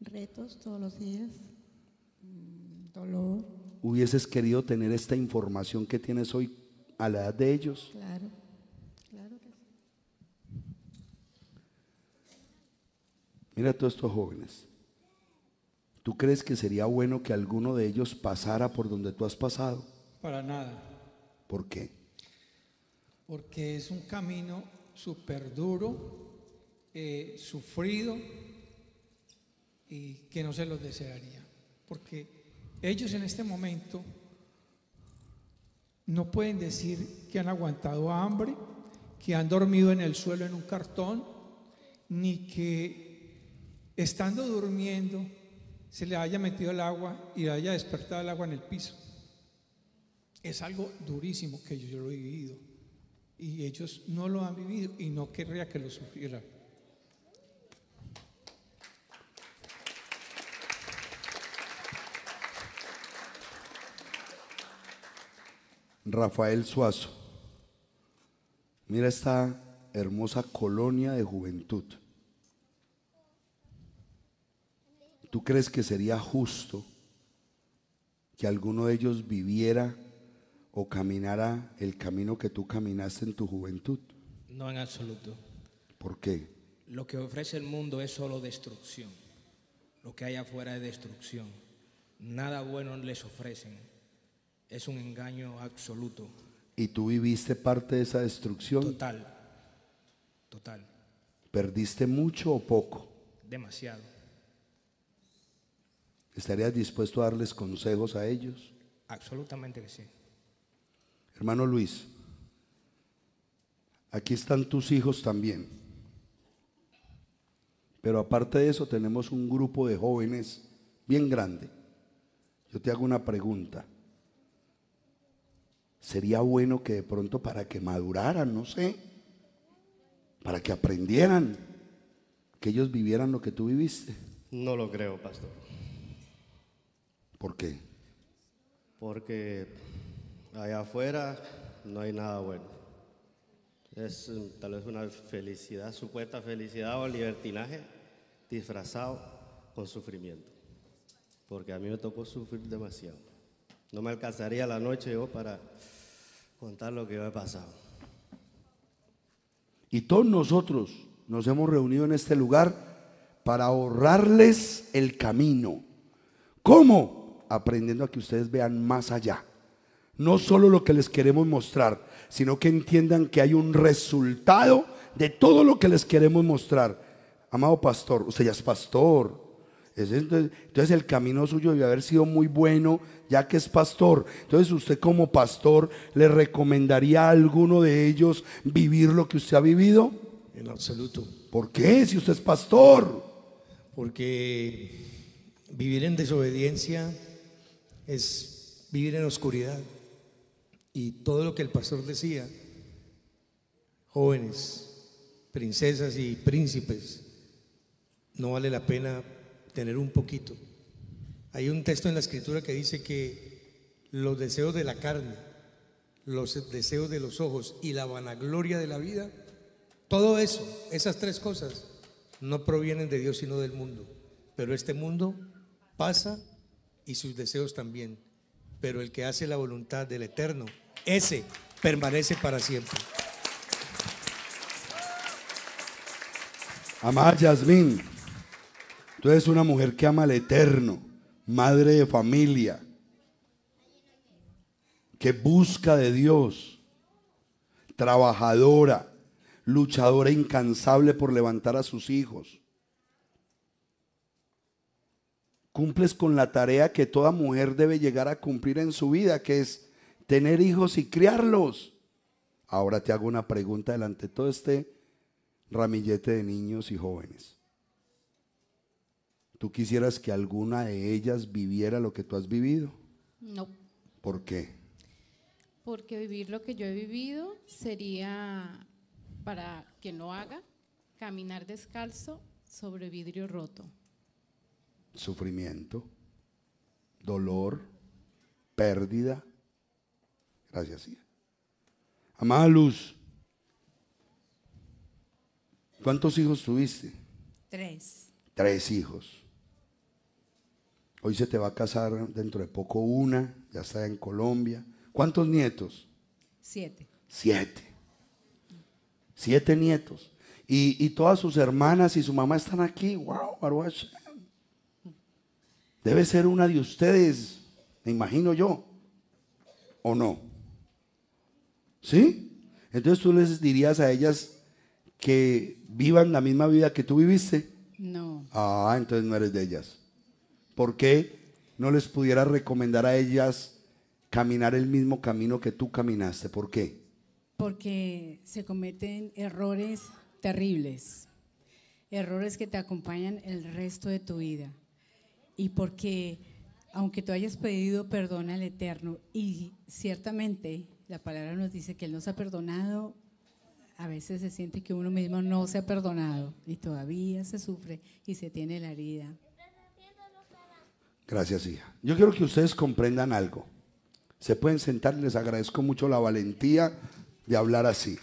Retos todos los días, mm, dolor. Hubieses querido tener esta información que tienes hoy a la edad de ellos. Claro, claro que sí. Mira a todos estos jóvenes. ¿Tú crees que sería bueno que alguno de ellos pasara por donde tú has pasado? Para nada. ¿Por qué? Porque es un camino súper duro, eh, sufrido, y que no se los desearía. Porque ellos en este momento no pueden decir que han aguantado hambre, que han dormido en el suelo en un cartón, ni que estando durmiendo se le haya metido el agua y haya despertado el agua en el piso. Es algo durísimo que yo, lo he vivido y ellos no lo han vivido y no querría que lo sufrieran. Rafael Suazo. Mira esta hermosa colonia de juventud. ¿Tú crees que sería justo que alguno de ellos viviera o caminara el camino que tú caminaste en tu juventud? No, en absoluto. ¿Por qué? Lo que ofrece el mundo es solo destrucción. Lo que hay afuera es destrucción. Nada bueno les ofrecen es un engaño absoluto. ¿Y tú viviste parte de esa destrucción? Total, total. ¿Perdiste mucho o poco? Demasiado. ¿Estarías dispuesto a darles consejos a ellos? Absolutamente que sí. Hermano Luis, aquí están tus hijos también. Pero aparte de eso tenemos un grupo de jóvenes bien grande. Yo te hago una pregunta sería bueno que de pronto para que maduraran, no sé, para que aprendieran, que ellos vivieran lo que tú viviste. No lo creo, pastor. ¿Por qué? Porque allá afuera no hay nada bueno. Es mm, tal vez una felicidad, supuesta felicidad o libertinaje disfrazado con sufrimiento. Porque a mí me tocó sufrir demasiado. No me alcanzaría la noche yo oh, para contar lo que me ha pasado. Y todos nosotros nos hemos reunido en este lugar para ahorrarles el camino. ¿Cómo? Aprendiendo a que ustedes vean más allá. No solo lo que les queremos mostrar, sino que entiendan que hay un resultado de todo lo que les queremos mostrar. Amado pastor, usted ya es pastor, entonces, el camino suyo debe haber sido muy bueno, ya que es pastor. Entonces usted como pastor le recomendaría a alguno de ellos vivir lo que usted ha vivido? En absoluto. ¿Por qué si usted es pastor? Porque vivir en desobediencia es vivir en oscuridad. Y todo lo que el pastor decía, jóvenes, princesas y príncipes, no vale la pena tener un poquito. Hay un texto en la escritura que dice que los deseos de la carne, los deseos de los ojos y la vanagloria de la vida, todo eso, esas tres cosas, no provienen de Dios sino del mundo. Pero este mundo pasa y sus deseos también. Pero el que hace la voluntad del Eterno, ese permanece para siempre. Amar Yasmín eres una mujer que ama al eterno, madre de familia, que busca de Dios, trabajadora, luchadora incansable por levantar a sus hijos. Cumples con la tarea que toda mujer debe llegar a cumplir en su vida, que es tener hijos y criarlos. Ahora te hago una pregunta delante de todo este ramillete de niños y jóvenes. ¿Tú quisieras que alguna de ellas viviera lo que tú has vivido? No. ¿Por qué? Porque vivir lo que yo he vivido sería, para que no haga, caminar descalzo sobre vidrio roto. Sufrimiento, dolor, pérdida. Gracias, hija. Amada Luz, ¿cuántos hijos tuviste? Tres. Tres hijos. Hoy se te va a casar dentro de poco una, ya está en Colombia. ¿Cuántos nietos? Siete. Siete. Siete nietos. Y, todas sus hermanas y su mamá están aquí. ¡Wow! Debe ser una de ustedes, me imagino yo. ¿O no? ¿Sí? Entonces tú les dirías a ellas que vivan la misma vida que tú viviste. No. Ah, entonces no eres de ellas. ¿Por qué no les pudiera recomendar a ellas caminar el mismo camino que tú caminaste? ¿Por qué? Porque se cometen errores terribles, errores que te acompañan el resto de tu vida. Y porque aunque tú hayas pedido perdón al Eterno, y ciertamente la palabra nos dice que Él nos ha perdonado, a veces se siente que uno mismo no se ha perdonado y todavía se sufre y se tiene la herida. Gracias, hija. Yo quiero que ustedes comprendan algo. Se pueden sentar, les agradezco mucho la valentía de hablar así.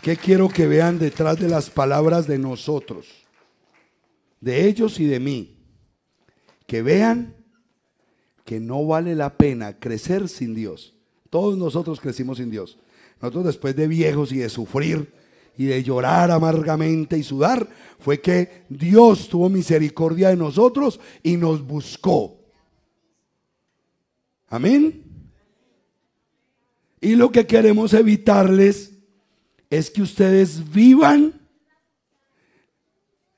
¿Qué quiero que vean detrás de las palabras de nosotros? De ellos y de mí. Que vean que no vale la pena crecer sin Dios. Todos nosotros crecimos sin Dios. Nosotros después de viejos y de sufrir, y de llorar amargamente y sudar, fue que Dios tuvo misericordia de nosotros y nos buscó. Amén. Y lo que queremos evitarles es que ustedes vivan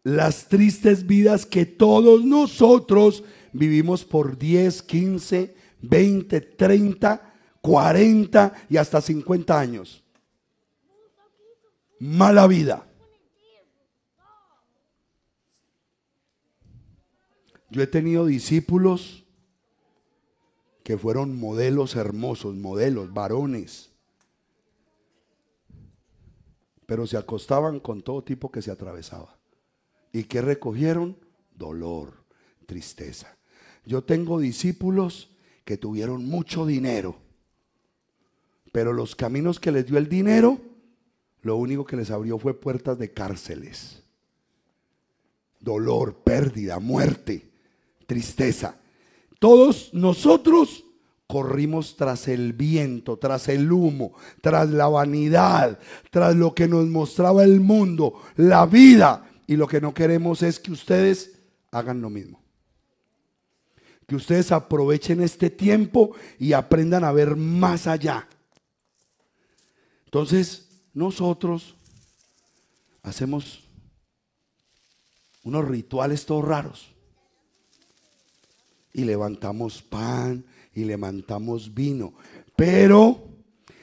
las tristes vidas que todos nosotros vivimos por 10, 15, 20, 30, 40 y hasta 50 años mala vida. Yo he tenido discípulos que fueron modelos hermosos, modelos, varones, pero se acostaban con todo tipo que se atravesaba. ¿Y que recogieron? Dolor, tristeza. Yo tengo discípulos que tuvieron mucho dinero, pero los caminos que les dio el dinero lo único que les abrió fue puertas de cárceles. Dolor, pérdida, muerte, tristeza. Todos nosotros corrimos tras el viento, tras el humo, tras la vanidad, tras lo que nos mostraba el mundo, la vida. Y lo que no queremos es que ustedes hagan lo mismo. Que ustedes aprovechen este tiempo y aprendan a ver más allá. Entonces, nosotros hacemos unos rituales todos raros. Y levantamos pan y levantamos vino. Pero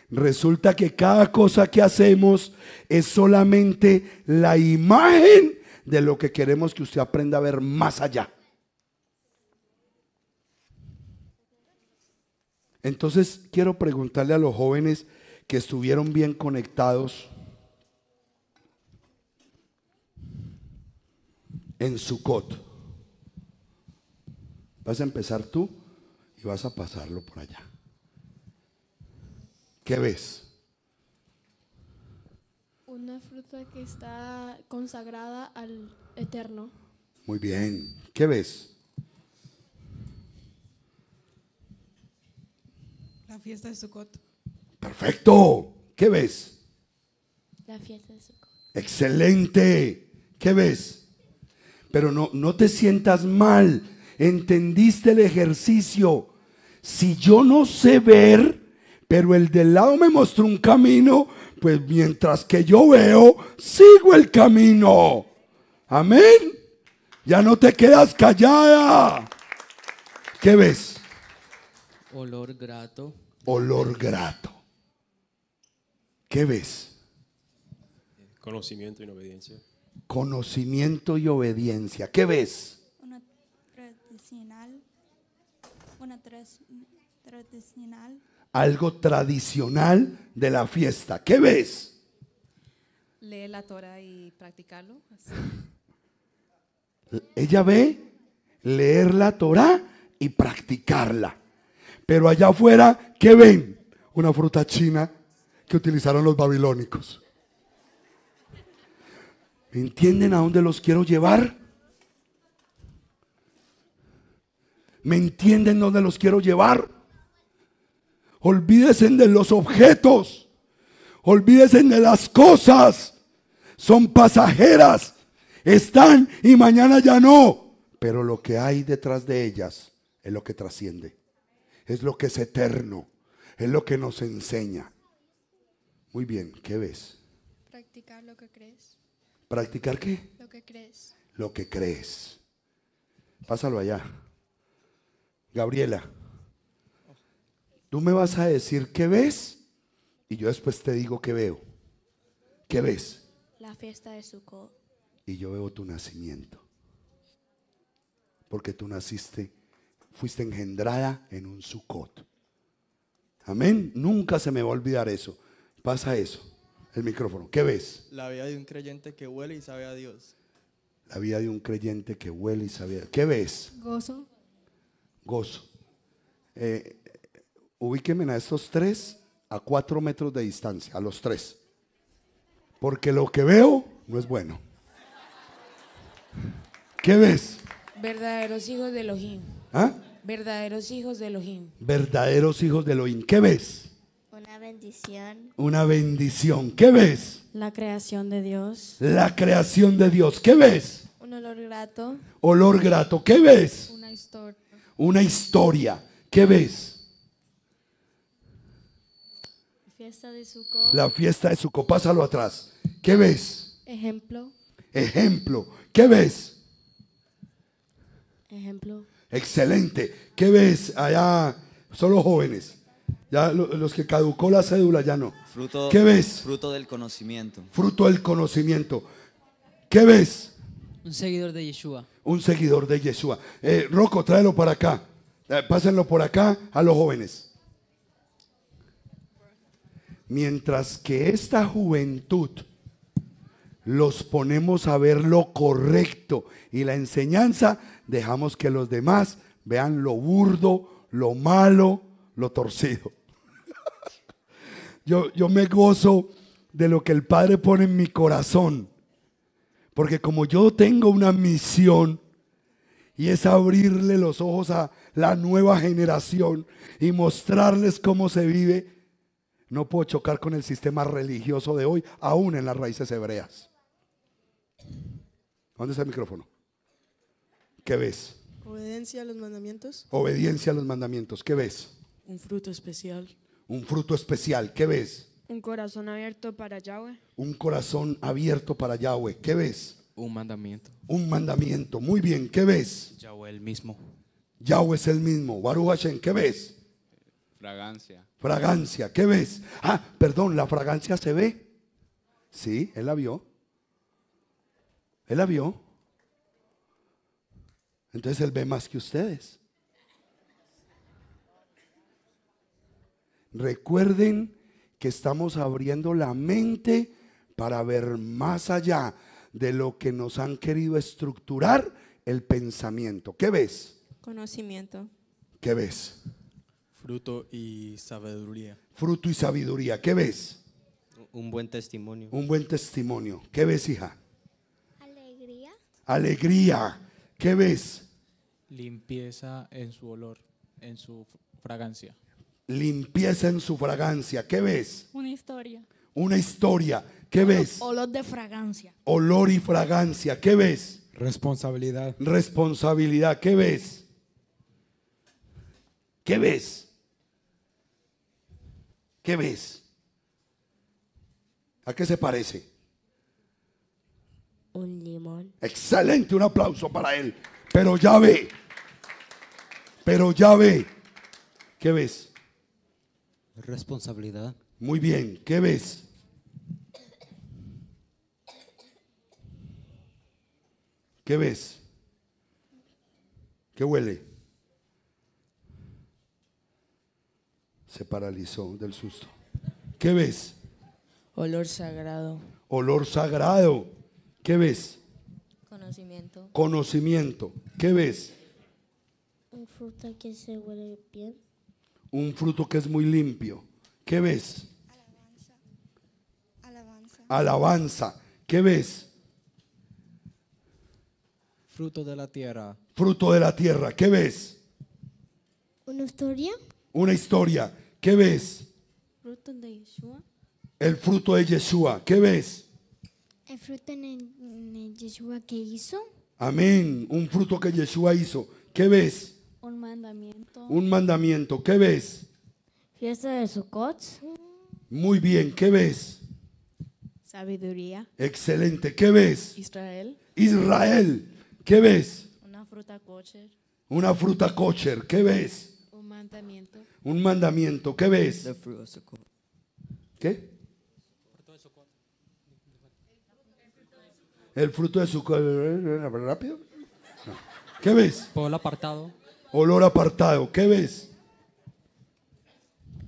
resulta que cada cosa que hacemos es solamente la imagen de lo que queremos que usted aprenda a ver más allá. Entonces quiero preguntarle a los jóvenes, que estuvieron bien conectados en cot Vas a empezar tú y vas a pasarlo por allá. ¿Qué ves? Una fruta que está consagrada al Eterno. Muy bien. ¿Qué ves? La fiesta de Sucot. Perfecto. ¿Qué ves? La fiesta de Excelente. ¿Qué ves? Pero no, no te sientas mal. Entendiste el ejercicio. Si yo no sé ver, pero el del lado me mostró un camino, pues mientras que yo veo, sigo el camino. Amén. Ya no te quedas callada. ¿Qué ves? Olor grato. Olor grato. ¿Qué ves? Conocimiento y obediencia. Conocimiento y obediencia. ¿Qué ves? Una tradicional. Una tradicional. Algo tradicional de la fiesta. ¿Qué ves? Leer la Torah y practicarlo. Ella ve leer la Torah y practicarla. Pero allá afuera, ¿qué ven? Una fruta china que utilizaron los babilónicos. ¿Me entienden a dónde los quiero llevar? ¿Me entienden dónde los quiero llevar? Olvídense de los objetos. Olvídense de las cosas. Son pasajeras. Están y mañana ya no. Pero lo que hay detrás de ellas es lo que trasciende. Es lo que es eterno. Es lo que nos enseña. Muy bien, ¿qué ves? Practicar lo que crees. ¿Practicar qué? Lo que crees. Lo que crees. Pásalo allá. Gabriela, tú me vas a decir qué ves y yo después te digo qué veo. ¿Qué ves? La fiesta de Sukkot. Y yo veo tu nacimiento. Porque tú naciste, fuiste engendrada en un Sukkot. Amén. Nunca se me va a olvidar eso. Pasa eso, el micrófono. ¿Qué ves? La vida de un creyente que huele y sabe a Dios. La vida de un creyente que huele y sabe a Dios. ¿Qué ves? Gozo. Gozo. Eh, ubíquenme a estos tres a cuatro metros de distancia, a los tres. Porque lo que veo no es bueno. ¿Qué ves? Verdaderos hijos de Elohim. ¿Ah? Verdaderos hijos de Elohim. Verdaderos hijos de Elohim. ¿Qué ves? Una bendición. Una bendición. ¿Qué ves? La creación de Dios. La creación de Dios. ¿Qué ves? Un olor grato. Olor grato. ¿Qué ves? Una historia. ¿Qué ves? La fiesta de su La fiesta de Pásalo atrás. ¿Qué ves? Ejemplo. Ejemplo. ¿Qué ves? Ejemplo. Excelente. ¿Qué ves allá? Solo jóvenes. Ya los que caducó la cédula ya no. ¿Qué ves? Fruto del conocimiento. Fruto del conocimiento. ¿Qué ves? Un seguidor de Yeshua. Un seguidor de Yeshua. Eh, Rocco, tráelo para acá. Eh, pásenlo por acá a los jóvenes. Mientras que esta juventud los ponemos a ver lo correcto y la enseñanza, dejamos que los demás vean lo burdo, lo malo, lo torcido. Yo, yo me gozo de lo que el Padre pone en mi corazón. Porque como yo tengo una misión y es abrirle los ojos a la nueva generación y mostrarles cómo se vive, no puedo chocar con el sistema religioso de hoy, aún en las raíces hebreas. ¿Dónde está el micrófono? ¿Qué ves? Obediencia a los mandamientos. Obediencia a los mandamientos. ¿Qué ves? Un fruto especial. Un fruto especial. ¿Qué ves? Un corazón abierto para Yahweh. Un corazón abierto para Yahweh. ¿Qué ves? Un mandamiento. Un mandamiento. Muy bien. ¿Qué ves? Yahweh el mismo. Yahweh es el mismo. Baruch ¿Qué ves? Fragancia. Fragancia. ¿Qué ves? Ah, perdón, la fragancia se ve. Sí, él la vio. Él la vio. Entonces él ve más que ustedes. Recuerden que estamos abriendo la mente para ver más allá de lo que nos han querido estructurar el pensamiento. ¿Qué ves? Conocimiento. ¿Qué ves? Fruto y sabiduría. Fruto y sabiduría. ¿Qué ves? Un buen testimonio. Un buen testimonio. ¿Qué ves, hija? Alegría. Alegría. ¿Qué ves? Limpieza en su olor, en su fragancia. Limpieza en su fragancia. ¿Qué ves? Una historia. Una historia. ¿Qué ves? Olor de fragancia. Olor y fragancia. ¿Qué ves? Responsabilidad. Responsabilidad. ¿Qué ves? ¿Qué ves? ¿Qué ves? ¿A qué se parece? Un limón. Excelente, un aplauso para él. Pero ya ve. Pero ya ve. ¿Qué ves? Responsabilidad. Muy bien, ¿qué ves? ¿Qué ves? ¿Qué huele? Se paralizó del susto. ¿Qué ves? Olor sagrado. Olor sagrado. ¿Qué ves? Conocimiento. Conocimiento. ¿Qué ves? Un fruta que se huele bien un fruto que es muy limpio. ¿Qué ves? Alabanza. Alabanza. ¿Qué ves? Fruto de la tierra. Fruto de la tierra. ¿Qué ves? Una historia. Una historia. ¿Qué ves? Fruto de Yeshua. El fruto de Yeshua. ¿Qué ves? El fruto de Yeshua que hizo. Amén. Un fruto que Yeshua hizo. ¿Qué ves? Un mandamiento. Un mandamiento. ¿Qué ves? Fiesta de Sukkot. Muy bien. ¿Qué ves? Sabiduría. Excelente. ¿Qué ves? Israel. Israel. ¿Qué ves? Una fruta cocher. Una fruta kosher. ¿Qué ves? Un mandamiento. Un mandamiento. ¿Qué ves? ¿Qué? El fruto de su ¿Rápido? ¿Qué ves? Por el apartado olor apartado. ¿Qué ves?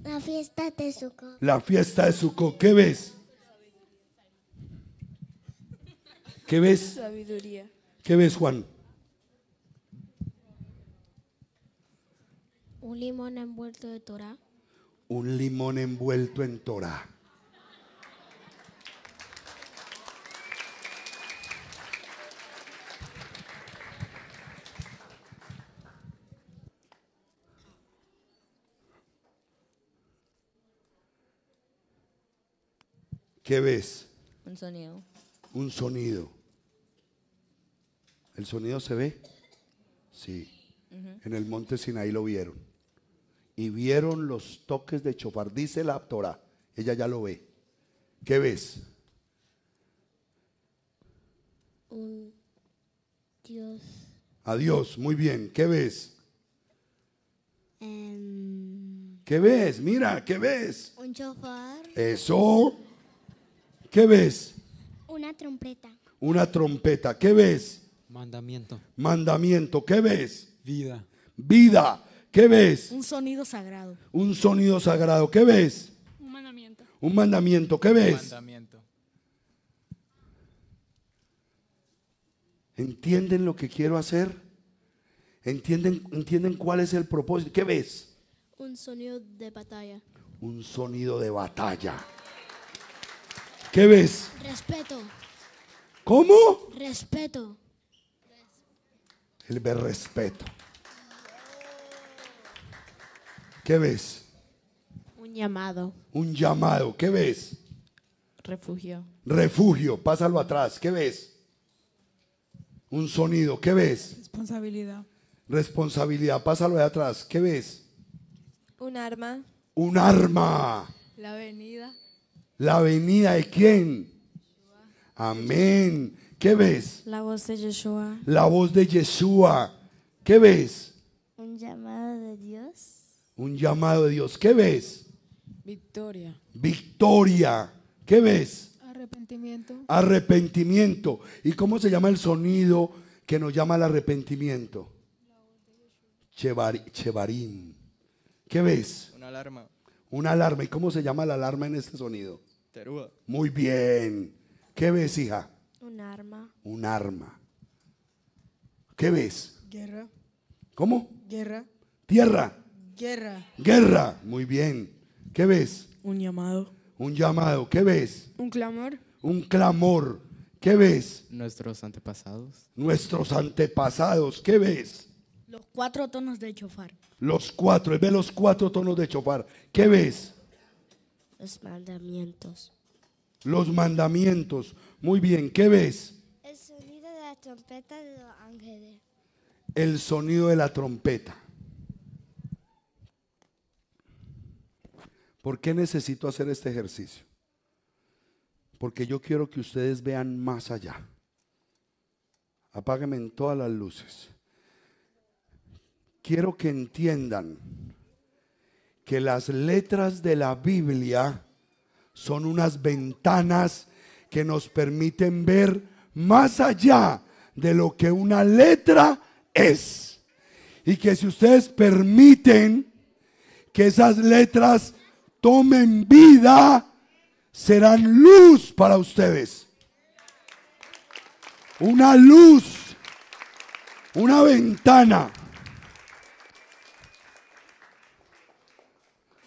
La fiesta de Suco. La fiesta de Suco. ¿Qué ves? ¿Qué ves? Sabiduría. ¿Qué ves, Juan? Un limón envuelto de Torah. Un limón envuelto en Torah. ¿Qué ves? Un sonido. Un sonido. ¿El sonido se ve? Sí. En el monte Sinaí lo vieron. Y vieron los toques de chofar. Dice la Torah. Ella ya lo ve. ¿Qué ves? Un Dios. Adiós. Muy bien. ¿Qué ves? Em. ¿Qué ves? Mira, ¿qué ves? Un chofar. Eso. ¿Qué ves? Una trompeta. Una trompeta. ¿Qué ves? Mandamiento. Mandamiento. ¿Qué ves? Vida. Vida. ¿Qué ves? Un sonido sagrado. Un sonido sagrado. ¿Qué ves? Un mandamiento. Un mandamiento. ¿Qué ves? Un mandamiento. ¿Entienden lo que quiero hacer? ¿Entienden, ¿Entienden cuál es el propósito? ¿Qué ves? Un sonido de batalla. Un sonido de batalla. ¿Qué ves? Respeto. ¿Cómo? Respeto. Él ve respeto. ¿Qué ves? Un llamado. Un llamado. ¿Qué ves? Refugio. Refugio. Pásalo atrás. ¿Qué ves? Un sonido. ¿Qué ves? Responsabilidad. Responsabilidad. Pásalo de atrás. ¿Qué ves? Un arma. Un arma. La avenida. La venida de quién? Amén. ¿Qué ves? La voz de Yeshua. La voz de Yeshua. ¿Qué ves? Un llamado de Dios. Un llamado de Dios. ¿Qué ves? Victoria. Victoria. ¿Qué ves? Arrepentimiento. Arrepentimiento. ¿Y cómo se llama el sonido que nos llama al arrepentimiento? chevarín. ¿Qué ves? Una alarma. Una alarma. ¿Y cómo se llama la alarma en este sonido? Terúa. Muy bien. ¿Qué ves, hija? Un arma. Un arma. ¿Qué ves? Guerra. ¿Cómo? Guerra. Tierra. Guerra. Guerra. Muy bien. ¿Qué ves? Un llamado. Un llamado. ¿Qué ves? Un clamor. Un clamor. ¿Qué ves? Nuestros antepasados. Nuestros antepasados. ¿Qué ves? Los cuatro tonos de chofar. Los cuatro, ve los cuatro tonos de chofar. ¿Qué ves? Los mandamientos. Los mandamientos. Muy bien, ¿qué ves? El sonido de la trompeta de los ángeles. El sonido de la trompeta. ¿Por qué necesito hacer este ejercicio? Porque yo quiero que ustedes vean más allá. Apáguenme en todas las luces quiero que entiendan que las letras de la Biblia son unas ventanas que nos permiten ver más allá de lo que una letra es. Y que si ustedes permiten que esas letras tomen vida, serán luz para ustedes. Una luz, una ventana.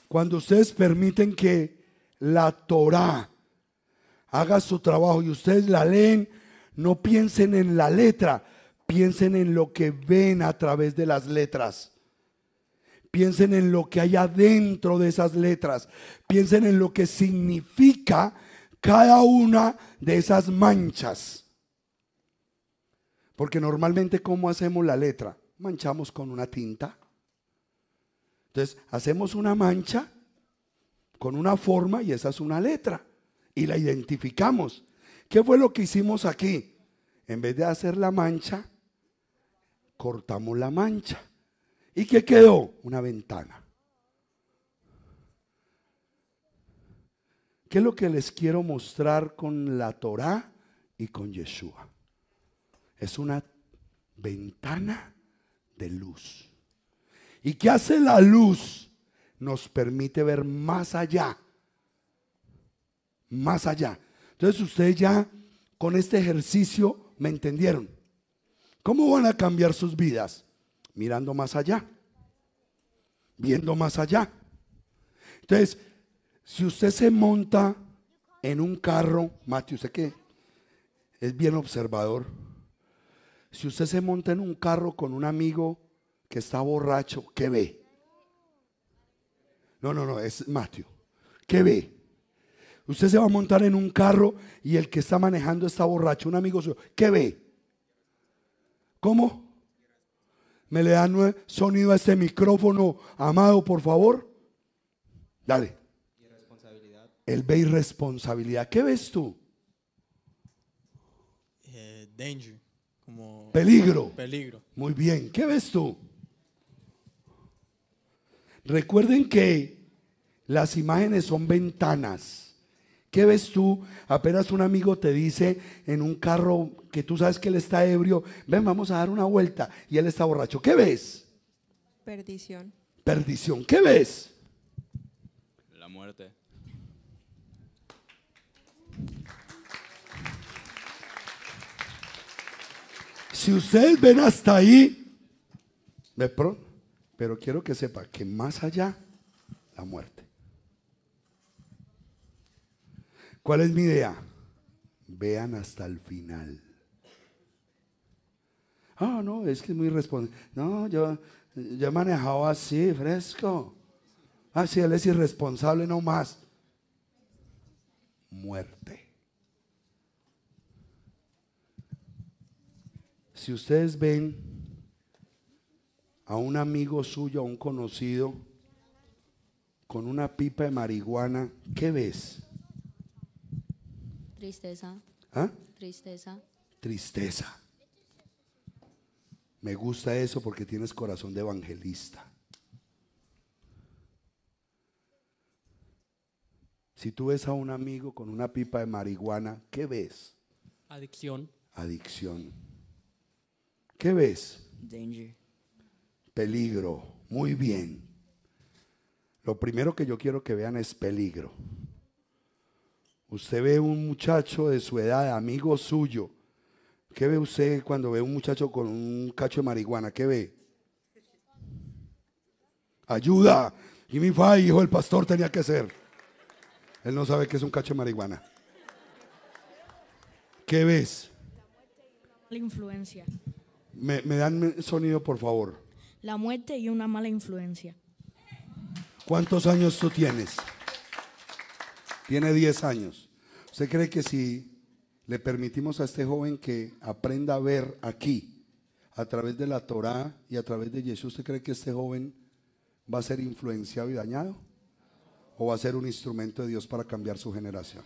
cuando ustedes permiten que la Torah haga su trabajo y ustedes la leen, no piensen en la letra, piensen en lo que ven a través de las letras. Piensen en lo que hay adentro de esas letras. Piensen en lo que significa cada una de esas manchas. Porque normalmente, ¿cómo hacemos la letra? Manchamos con una tinta. Entonces, hacemos una mancha con una forma y esa es una letra. Y la identificamos. ¿Qué fue lo que hicimos aquí? En vez de hacer la mancha, cortamos la mancha. ¿Y qué quedó? Una ventana. ¿Qué es lo que les quiero mostrar con la Torá y con Yeshua? Es una ventana de luz. ¿Y qué hace la luz? Nos permite ver más allá. Más allá. Entonces ustedes ya con este ejercicio me entendieron. ¿Cómo van a cambiar sus vidas? Mirando más allá. Viendo más allá. Entonces, si usted se monta en un carro, Mati, ¿usted qué? Es bien observador. Si usted se monta en un carro con un amigo que está borracho, ¿qué ve? No, no, no, es Mateo. ¿Qué ve? Usted se va a montar en un carro y el que está manejando está borracho, un amigo suyo. ¿Qué ve? ¿Cómo? ¿Me le dan sonido a este micrófono, amado, por favor? Dale. Él ve irresponsabilidad. ¿Qué ves tú? Eh, danger. peligro. Peligro. Muy bien. ¿Qué ves tú? Recuerden que las imágenes son ventanas. ¿Qué ves tú? Apenas un amigo te dice en un carro que tú sabes que él está ebrio, ven, vamos a dar una vuelta y él está borracho. ¿Qué ves? Perdición. Perdición. ¿Qué ves? La muerte. Si ustedes ven hasta ahí, de pronto, pero quiero que sepa que más allá, la muerte. ¿Cuál es mi idea? Vean hasta el final. Ah, no, es que es muy responsable. No, yo, yo he manejado así, fresco. Así ah, él es irresponsable, no más. Muerte. Si ustedes ven a un amigo suyo, a un conocido, con una pipa de marihuana, ¿qué ves? Tristeza. ¿Ah? Tristeza. Tristeza. Me gusta eso porque tienes corazón de evangelista. Si tú ves a un amigo con una pipa de marihuana, ¿qué ves? Adicción. Adicción. ¿Qué ves? Danger. Peligro. Muy bien. Lo primero que yo quiero que vean es peligro. Usted ve un muchacho de su edad, amigo suyo. ¿Qué ve usted cuando ve un muchacho con un cacho de marihuana? ¿Qué ve? Ayuda. Y mi hijo, el pastor tenía que ser. Él no sabe que es un cacho de marihuana. ¿Qué ves? La influencia. me dan sonido, por favor la muerte y una mala influencia. ¿Cuántos años tú tienes? Tiene 10 años. ¿Usted cree que si le permitimos a este joven que aprenda a ver aquí, a través de la Torá y a través de Jesús, ¿usted cree que este joven va a ser influenciado y dañado? ¿O va a ser un instrumento de Dios para cambiar su generación?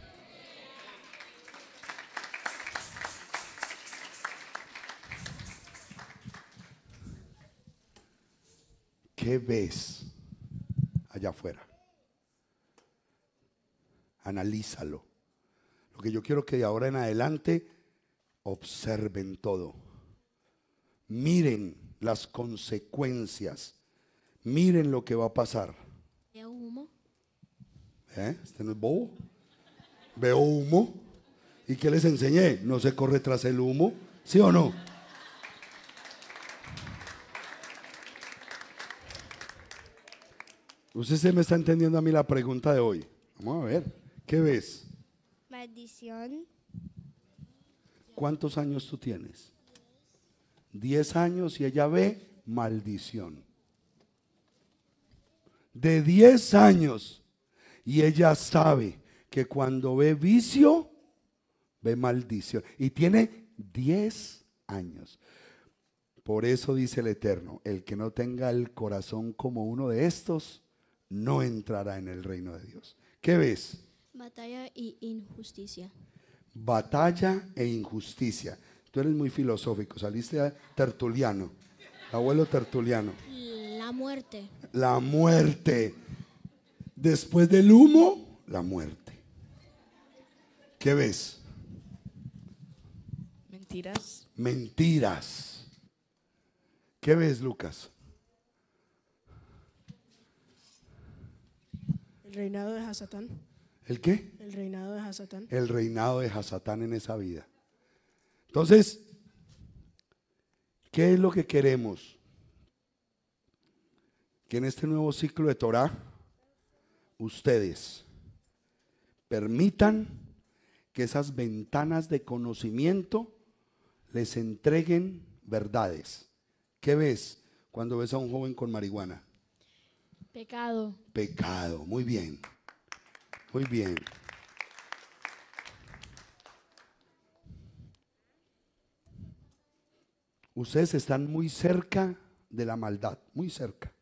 ¿Qué ves allá afuera? Analízalo. Lo que yo quiero que de ahora en adelante observen todo. Miren las consecuencias. Miren lo que va a pasar. Veo humo. ¿Eh? ¿Este no es bobo? Veo humo. ¿Y qué les enseñé? No se corre tras el humo. ¿Sí o no? Usted se me está entendiendo a mí la pregunta de hoy. Vamos a ver, ¿qué ves? Maldición. ¿Cuántos años tú tienes? Diez años y ella ve maldición. De diez años y ella sabe que cuando ve vicio, ve maldición. Y tiene diez años. Por eso dice el Eterno, el que no tenga el corazón como uno de estos, no entrará en el reino de Dios. ¿Qué ves? Batalla e injusticia. Batalla e injusticia. Tú eres muy filosófico, saliste a Tertuliano, abuelo Tertuliano. La muerte. La muerte. Después del humo, la muerte. ¿Qué ves? Mentiras. Mentiras. ¿Qué ves, Lucas? reinado de Hasatán. ¿El qué? El reinado de Hasatán. El reinado de Hasatán en esa vida. Entonces, ¿qué es lo que queremos? Que en este nuevo ciclo de Torah, ustedes permitan que esas ventanas de conocimiento les entreguen verdades. ¿Qué ves cuando ves a un joven con marihuana? Pecado. Pecado, muy bien. Muy bien. Ustedes están muy cerca de la maldad, muy cerca.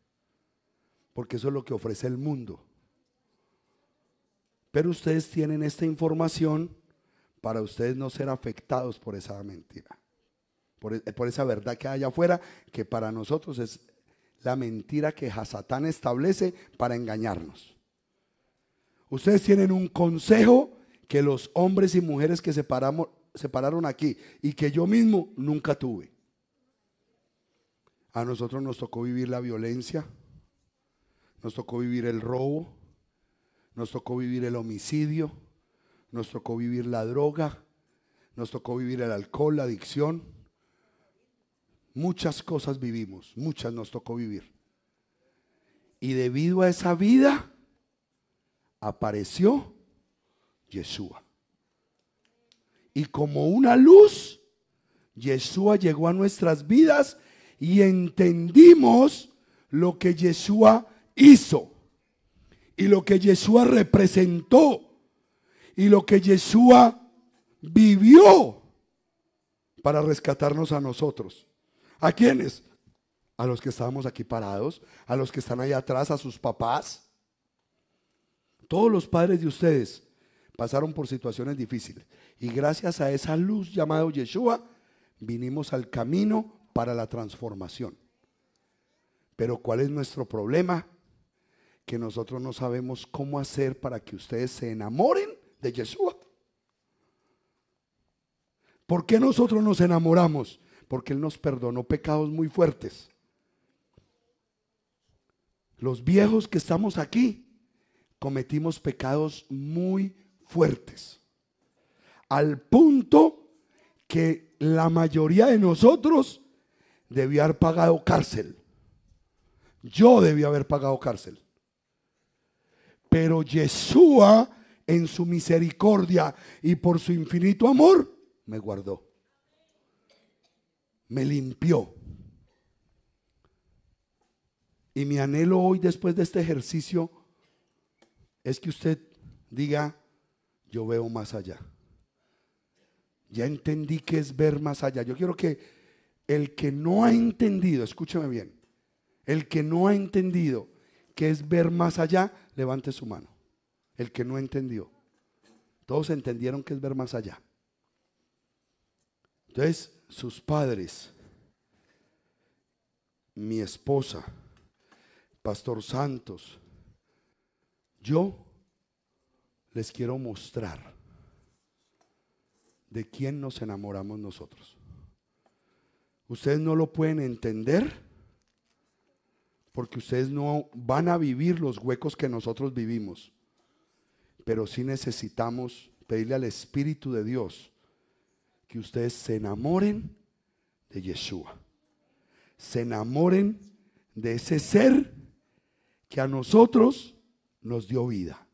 Porque eso es lo que ofrece el mundo. Pero ustedes tienen esta información para ustedes no ser afectados por esa mentira, por, e, esa verdad que hay afuera, que para nosotros es la mentira que Hasatán establece para engañarnos. Ustedes tienen un consejo que los hombres y mujeres que separamos, separaron aquí y que yo mismo nunca tuve. A nosotros nos tocó vivir la violencia, nos tocó vivir el robo, nos tocó vivir el homicidio, nos tocó vivir la droga, nos tocó vivir el alcohol, la adicción. Muchas cosas vivimos, muchas nos tocó vivir. Y debido a esa vida, apareció Yeshua. Y como una luz, Yeshua llegó a nuestras vidas y entendimos lo que Yeshua hizo y lo que Yeshua representó y lo que Yeshua vivió para rescatarnos a nosotros. ¿A quiénes? A los que estábamos aquí parados, a los que están allá atrás, a sus papás. Todos los padres de ustedes pasaron por situaciones difíciles. Y gracias a esa luz llamada Yeshua, vinimos al camino para la transformación. Pero ¿cuál es nuestro problema? Que nosotros no sabemos cómo hacer para que ustedes se enamoren de Yeshua. ¿Por qué nosotros nos enamoramos? porque Él nos perdonó pecados muy fuertes. Los viejos que estamos aquí cometimos pecados muy fuertes. Al punto que la mayoría de nosotros debió haber pagado cárcel. Yo debí haber pagado cárcel. Pero Yeshua, en su misericordia y por su infinito amor, me guardó me limpió. Y mi anhelo hoy después de este ejercicio es que usted diga, yo veo más allá. Ya entendí que es ver más allá. Yo quiero que el que no ha entendido, escúcheme bien, el que no ha entendido que es ver más allá, levante su mano. El que no entendió. Todos entendieron que es ver más allá. Entonces, sus padres, mi esposa, Pastor Santos, yo les quiero mostrar de quién nos enamoramos nosotros. Ustedes no lo pueden entender porque ustedes no van a vivir los huecos que nosotros vivimos, pero sí necesitamos pedirle al Espíritu de Dios que ustedes se enamoren de Yeshua. Se enamoren de ese ser que a nosotros nos dio vida.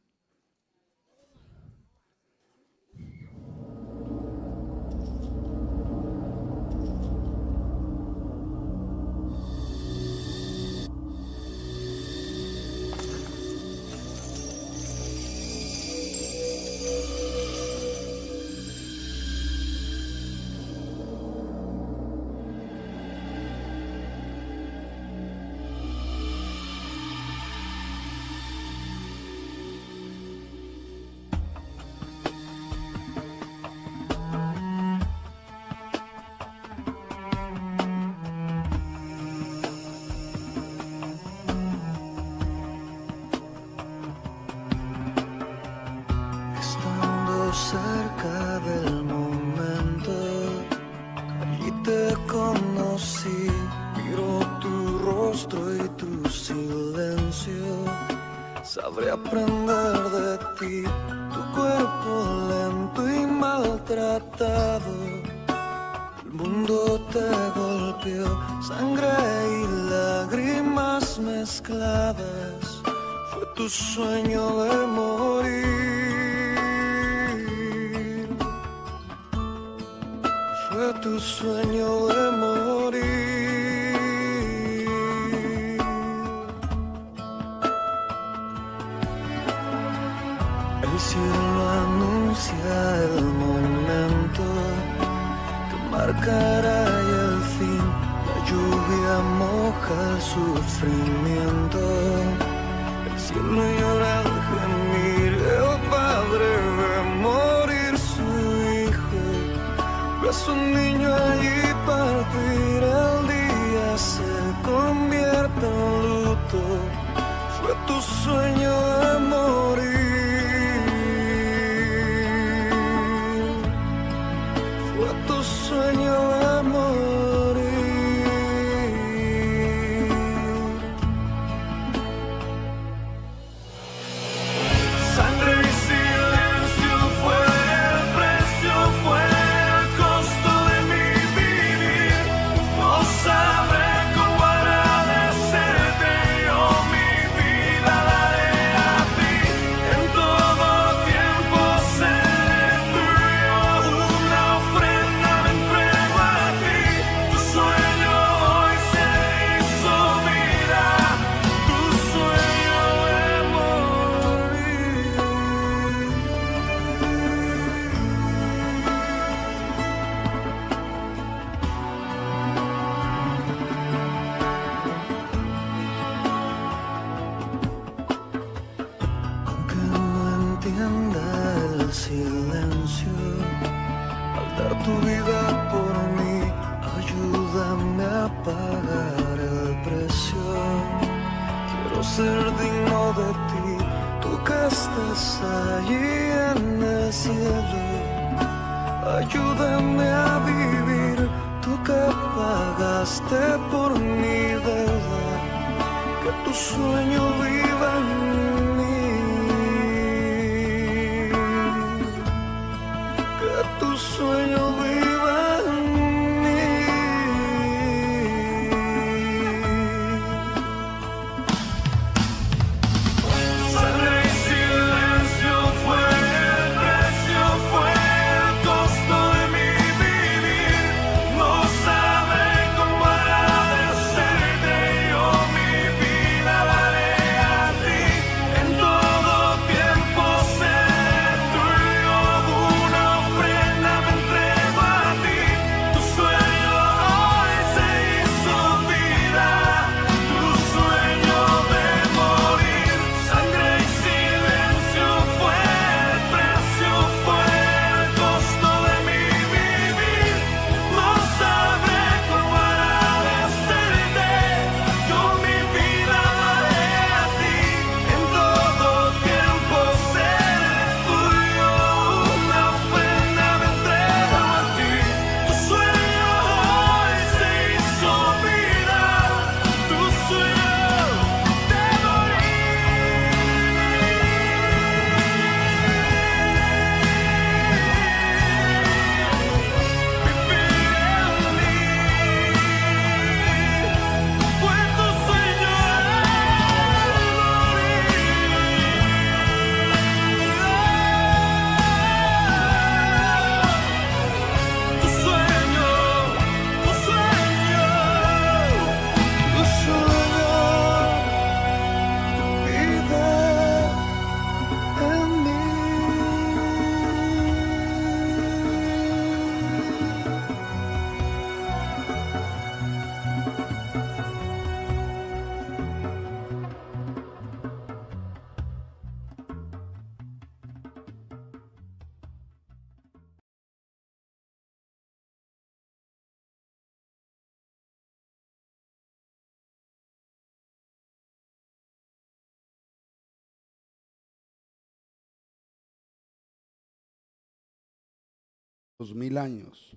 dos mil años,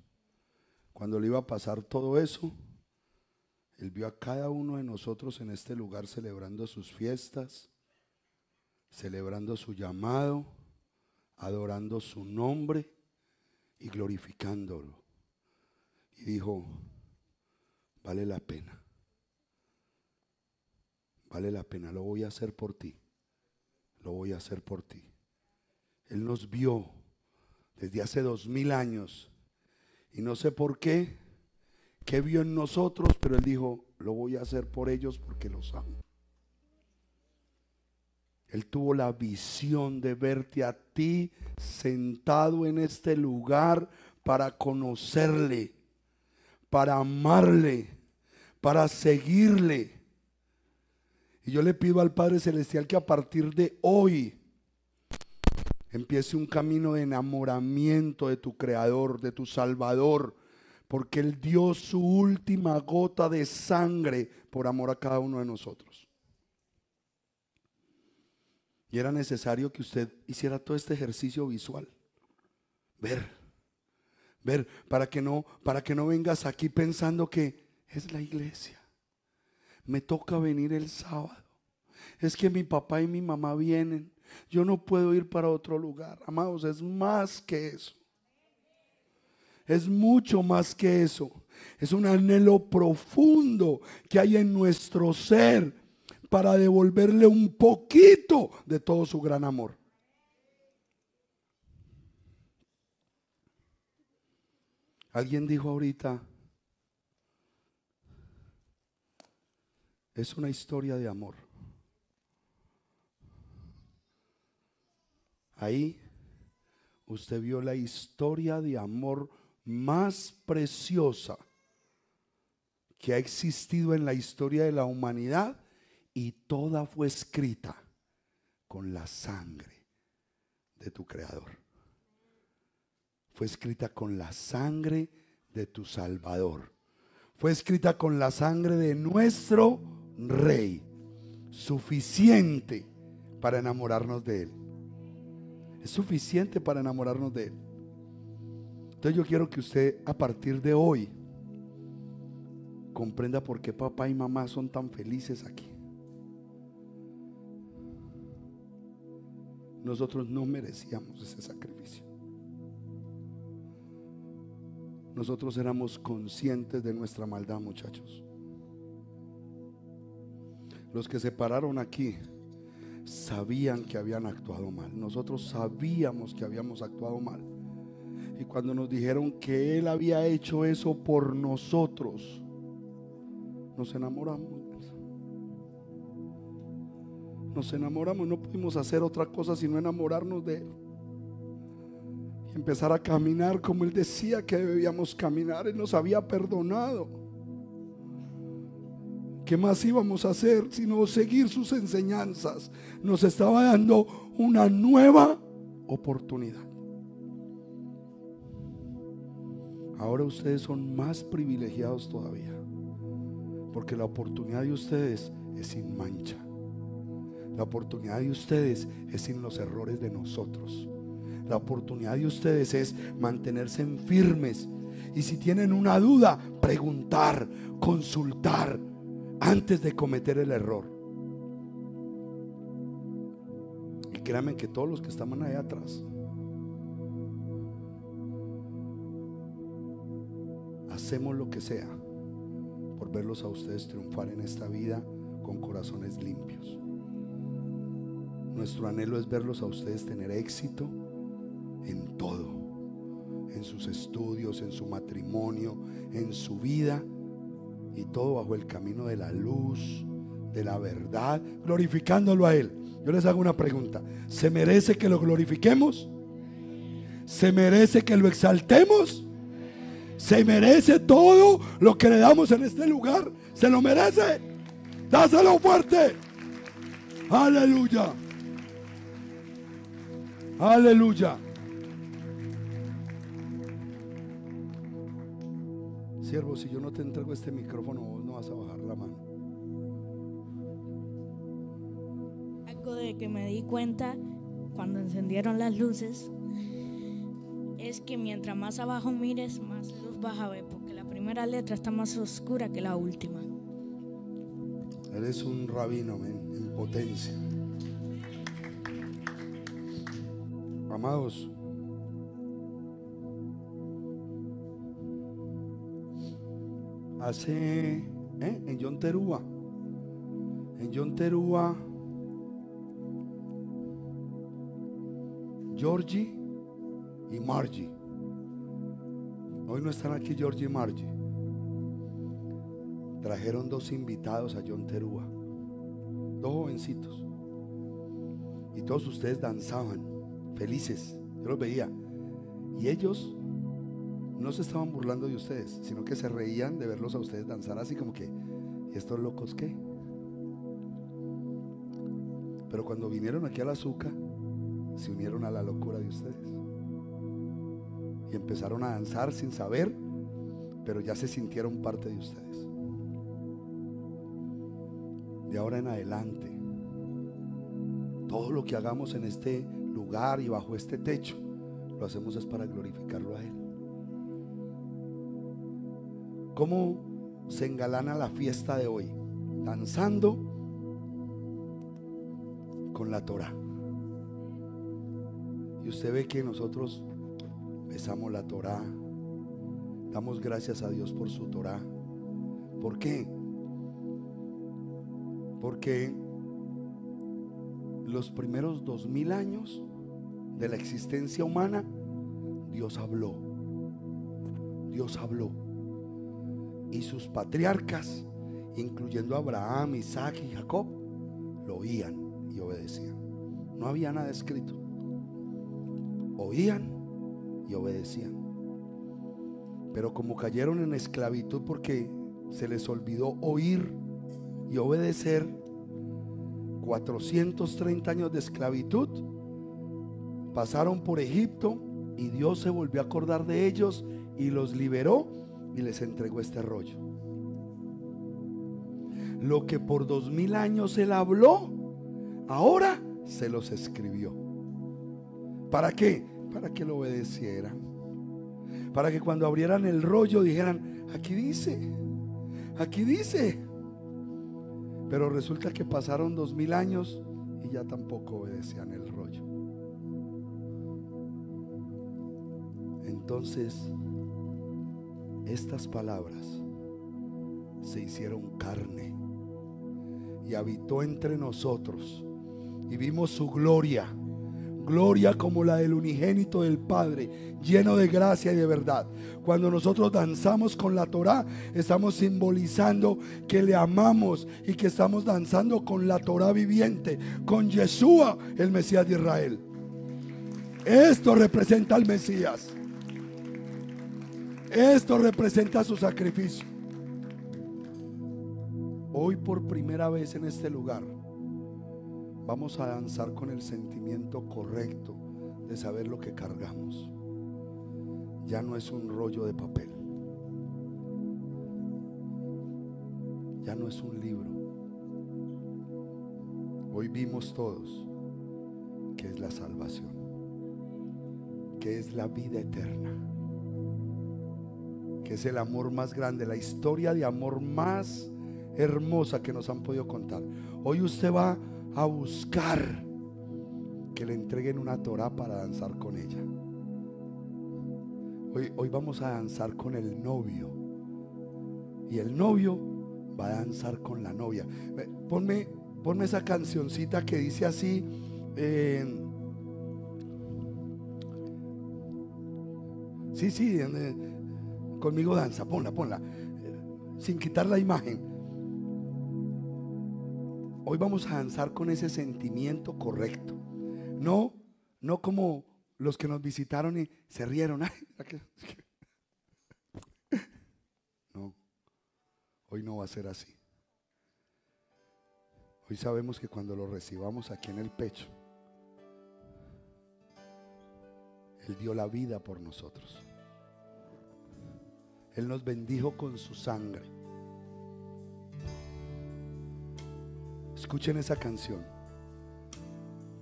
cuando le iba a pasar todo eso, Él vio a cada uno de nosotros en este lugar celebrando sus fiestas, celebrando su llamado, adorando su nombre y glorificándolo. Y dijo, vale la pena, vale la pena, lo voy a hacer por ti, lo voy a hacer por ti. Él nos vio desde hace dos mil años. Y no sé por qué, que vio en nosotros, pero él dijo, lo voy a hacer por ellos porque los amo. Él tuvo la visión de verte a ti sentado en este lugar para conocerle, para amarle, para seguirle. Y yo le pido al Padre Celestial que a partir de hoy Empiece un camino de enamoramiento de tu Creador, de tu Salvador, porque Él dio su última gota de sangre por amor a cada uno de nosotros. Y era necesario que usted hiciera todo este ejercicio visual. Ver, ver, para que no, para que no vengas aquí pensando que es la iglesia. Me toca venir el sábado. Es que mi papá y mi mamá vienen. Yo no puedo ir para otro lugar. Amados, es más que eso. Es mucho más que eso. Es un anhelo profundo que hay en nuestro ser para devolverle un poquito de todo su gran amor. Alguien dijo ahorita, es una historia de amor. Ahí usted vio la historia de amor más preciosa que ha existido en la historia de la humanidad y toda fue escrita con la sangre de tu Creador. Fue escrita con la sangre de tu Salvador. Fue escrita con la sangre de nuestro Rey. Suficiente para enamorarnos de Él suficiente para enamorarnos de Él. Entonces yo quiero que usted a partir de hoy comprenda por qué papá y mamá son tan felices aquí. Nosotros no merecíamos ese sacrificio. Nosotros éramos conscientes de nuestra maldad, muchachos. Los que se pararon aquí sabían que habían actuado mal. Nosotros sabíamos que habíamos actuado mal. Y cuando nos dijeron que Él había hecho eso por nosotros, nos enamoramos. Nos enamoramos, no pudimos hacer otra cosa sino enamorarnos de Él. Y empezar a caminar como Él decía que debíamos caminar. Él nos había perdonado. ¿Qué más íbamos a hacer sino seguir sus enseñanzas? Nos estaba dando una nueva oportunidad. Ahora ustedes son más privilegiados todavía, porque la oportunidad de ustedes es sin mancha. La oportunidad de ustedes es sin los errores de nosotros. La oportunidad de ustedes es mantenerse firmes. Y si tienen una duda, preguntar, consultar antes de cometer el error. Y créanme que todos los que estaban allá atrás, hacemos lo que sea por verlos a ustedes triunfar en esta vida con corazones limpios. Nuestro anhelo es verlos a ustedes tener éxito en todo, en sus estudios, en su matrimonio, en su vida y todo bajo el camino de la luz, de la verdad, glorificándolo a Él. Yo les hago una pregunta. ¿Se merece que lo glorifiquemos? ¿Se merece que lo exaltemos? ¿Se merece todo lo que le damos en este lugar? ¿Se lo merece? Dáselo fuerte. Aleluya. Aleluya. Siervo, si yo no te entrego este micrófono, vos no vas a bajar la mano. Algo de que me di cuenta cuando encendieron las luces es que mientras más abajo mires, más luz vas a ver, porque la primera letra está más oscura que la última. Eres un rabino, en potencia. Amados, hace ¿eh? en John Terúa. En John Terúa, Georgie y Margie. Hoy no están aquí Georgie y Margie. Trajeron dos invitados a John Terúa, dos jovencitos. Y todos ustedes danzaban, felices. Yo los veía. Y ellos no se estaban burlando de ustedes, sino que se reían de verlos a ustedes danzar así como que, ¿y estos locos qué? Pero cuando vinieron aquí al azúcar, se unieron a la locura de ustedes. Y empezaron a danzar sin saber, pero ya se sintieron parte de ustedes. De ahora en adelante, todo lo que hagamos en este lugar y bajo este techo, lo hacemos es para glorificarlo a Él. ¿Cómo se engalana la fiesta de hoy? Danzando con la Torah. Y usted ve que nosotros besamos la Torah, damos gracias a Dios por su Torah. ¿Por qué? Porque los primeros dos mil años de la existencia humana, Dios habló. Dios habló y sus patriarcas, incluyendo Abraham, Isaac y Jacob, lo oían y obedecían. No había nada escrito. Oían y obedecían. Pero como cayeron en esclavitud porque se les olvidó oír y obedecer, 430 años de esclavitud, pasaron por Egipto y Dios se volvió a acordar de ellos y los liberó y les entregó este rollo. Lo que por dos mil años él habló, ahora se los escribió. ¿Para qué? Para que lo obedecieran. Para que cuando abrieran el rollo dijeran, aquí dice, aquí dice. Pero resulta que pasaron dos mil años y ya tampoco obedecían el rollo. Entonces, estas palabras se hicieron carne y habitó entre nosotros y vimos su gloria, gloria como la del unigénito del Padre, lleno de gracia y de verdad. Cuando nosotros danzamos con la Torá, estamos simbolizando que le amamos y que estamos danzando con la Torá viviente, con Yeshua, el Mesías de Israel. Esto representa al Mesías. Esto representa su sacrificio. Hoy por primera vez en este lugar vamos a danzar con el sentimiento correcto de saber lo que cargamos. Ya no es un rollo de papel. Ya no es un libro. Hoy vimos todos que es la salvación, que es la vida eterna que es el amor más grande, la historia de amor más hermosa que nos han podido contar. Hoy usted va a buscar que le entreguen una Torah para danzar con ella. Hoy, hoy vamos a danzar con el novio. Y el novio va a danzar con la novia. Ponme, esa cancioncita que dice así. Eh, sí, sí. Eh, Conmigo danza, ponla, ponla. Eh, sin quitar la imagen. Hoy vamos a danzar con ese sentimiento correcto. No, no como los que nos visitaron y se rieron. <laughs> No, hoy no va a ser así. Hoy sabemos que cuando lo recibamos aquí en el pecho, Él dio la vida por nosotros. Él nos bendijo con su sangre. Escuchen esa canción.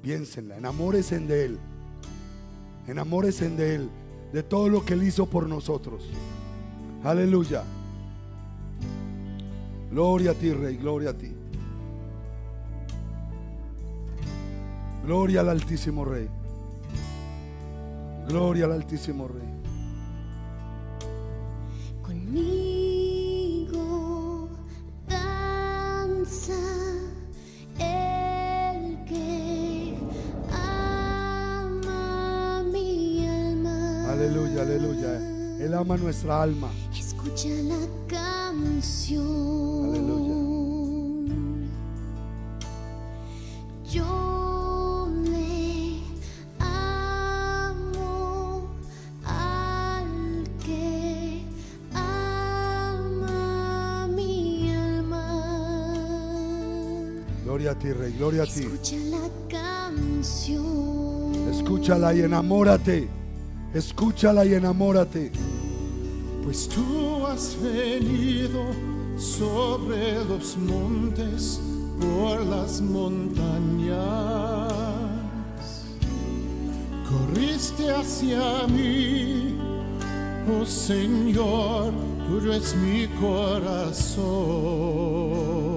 Piénsenla, en de Él. en de Él, de todo lo que Él hizo por nosotros. Aleluya. Gloria a ti, Rey, gloria a ti. Gloria al Altísimo Rey. Gloria al Altísimo Rey. Escucha la canción. Yo le amo al que ama mi alma. Gloria a ti, Rey, gloria a ti. Escucha la canción. Escúchala y enamórate. Escúchala y enamórate pues tú has venido sobre los montes, por las montañas. Corriste hacia mí, oh Señor, tú eres mi corazón.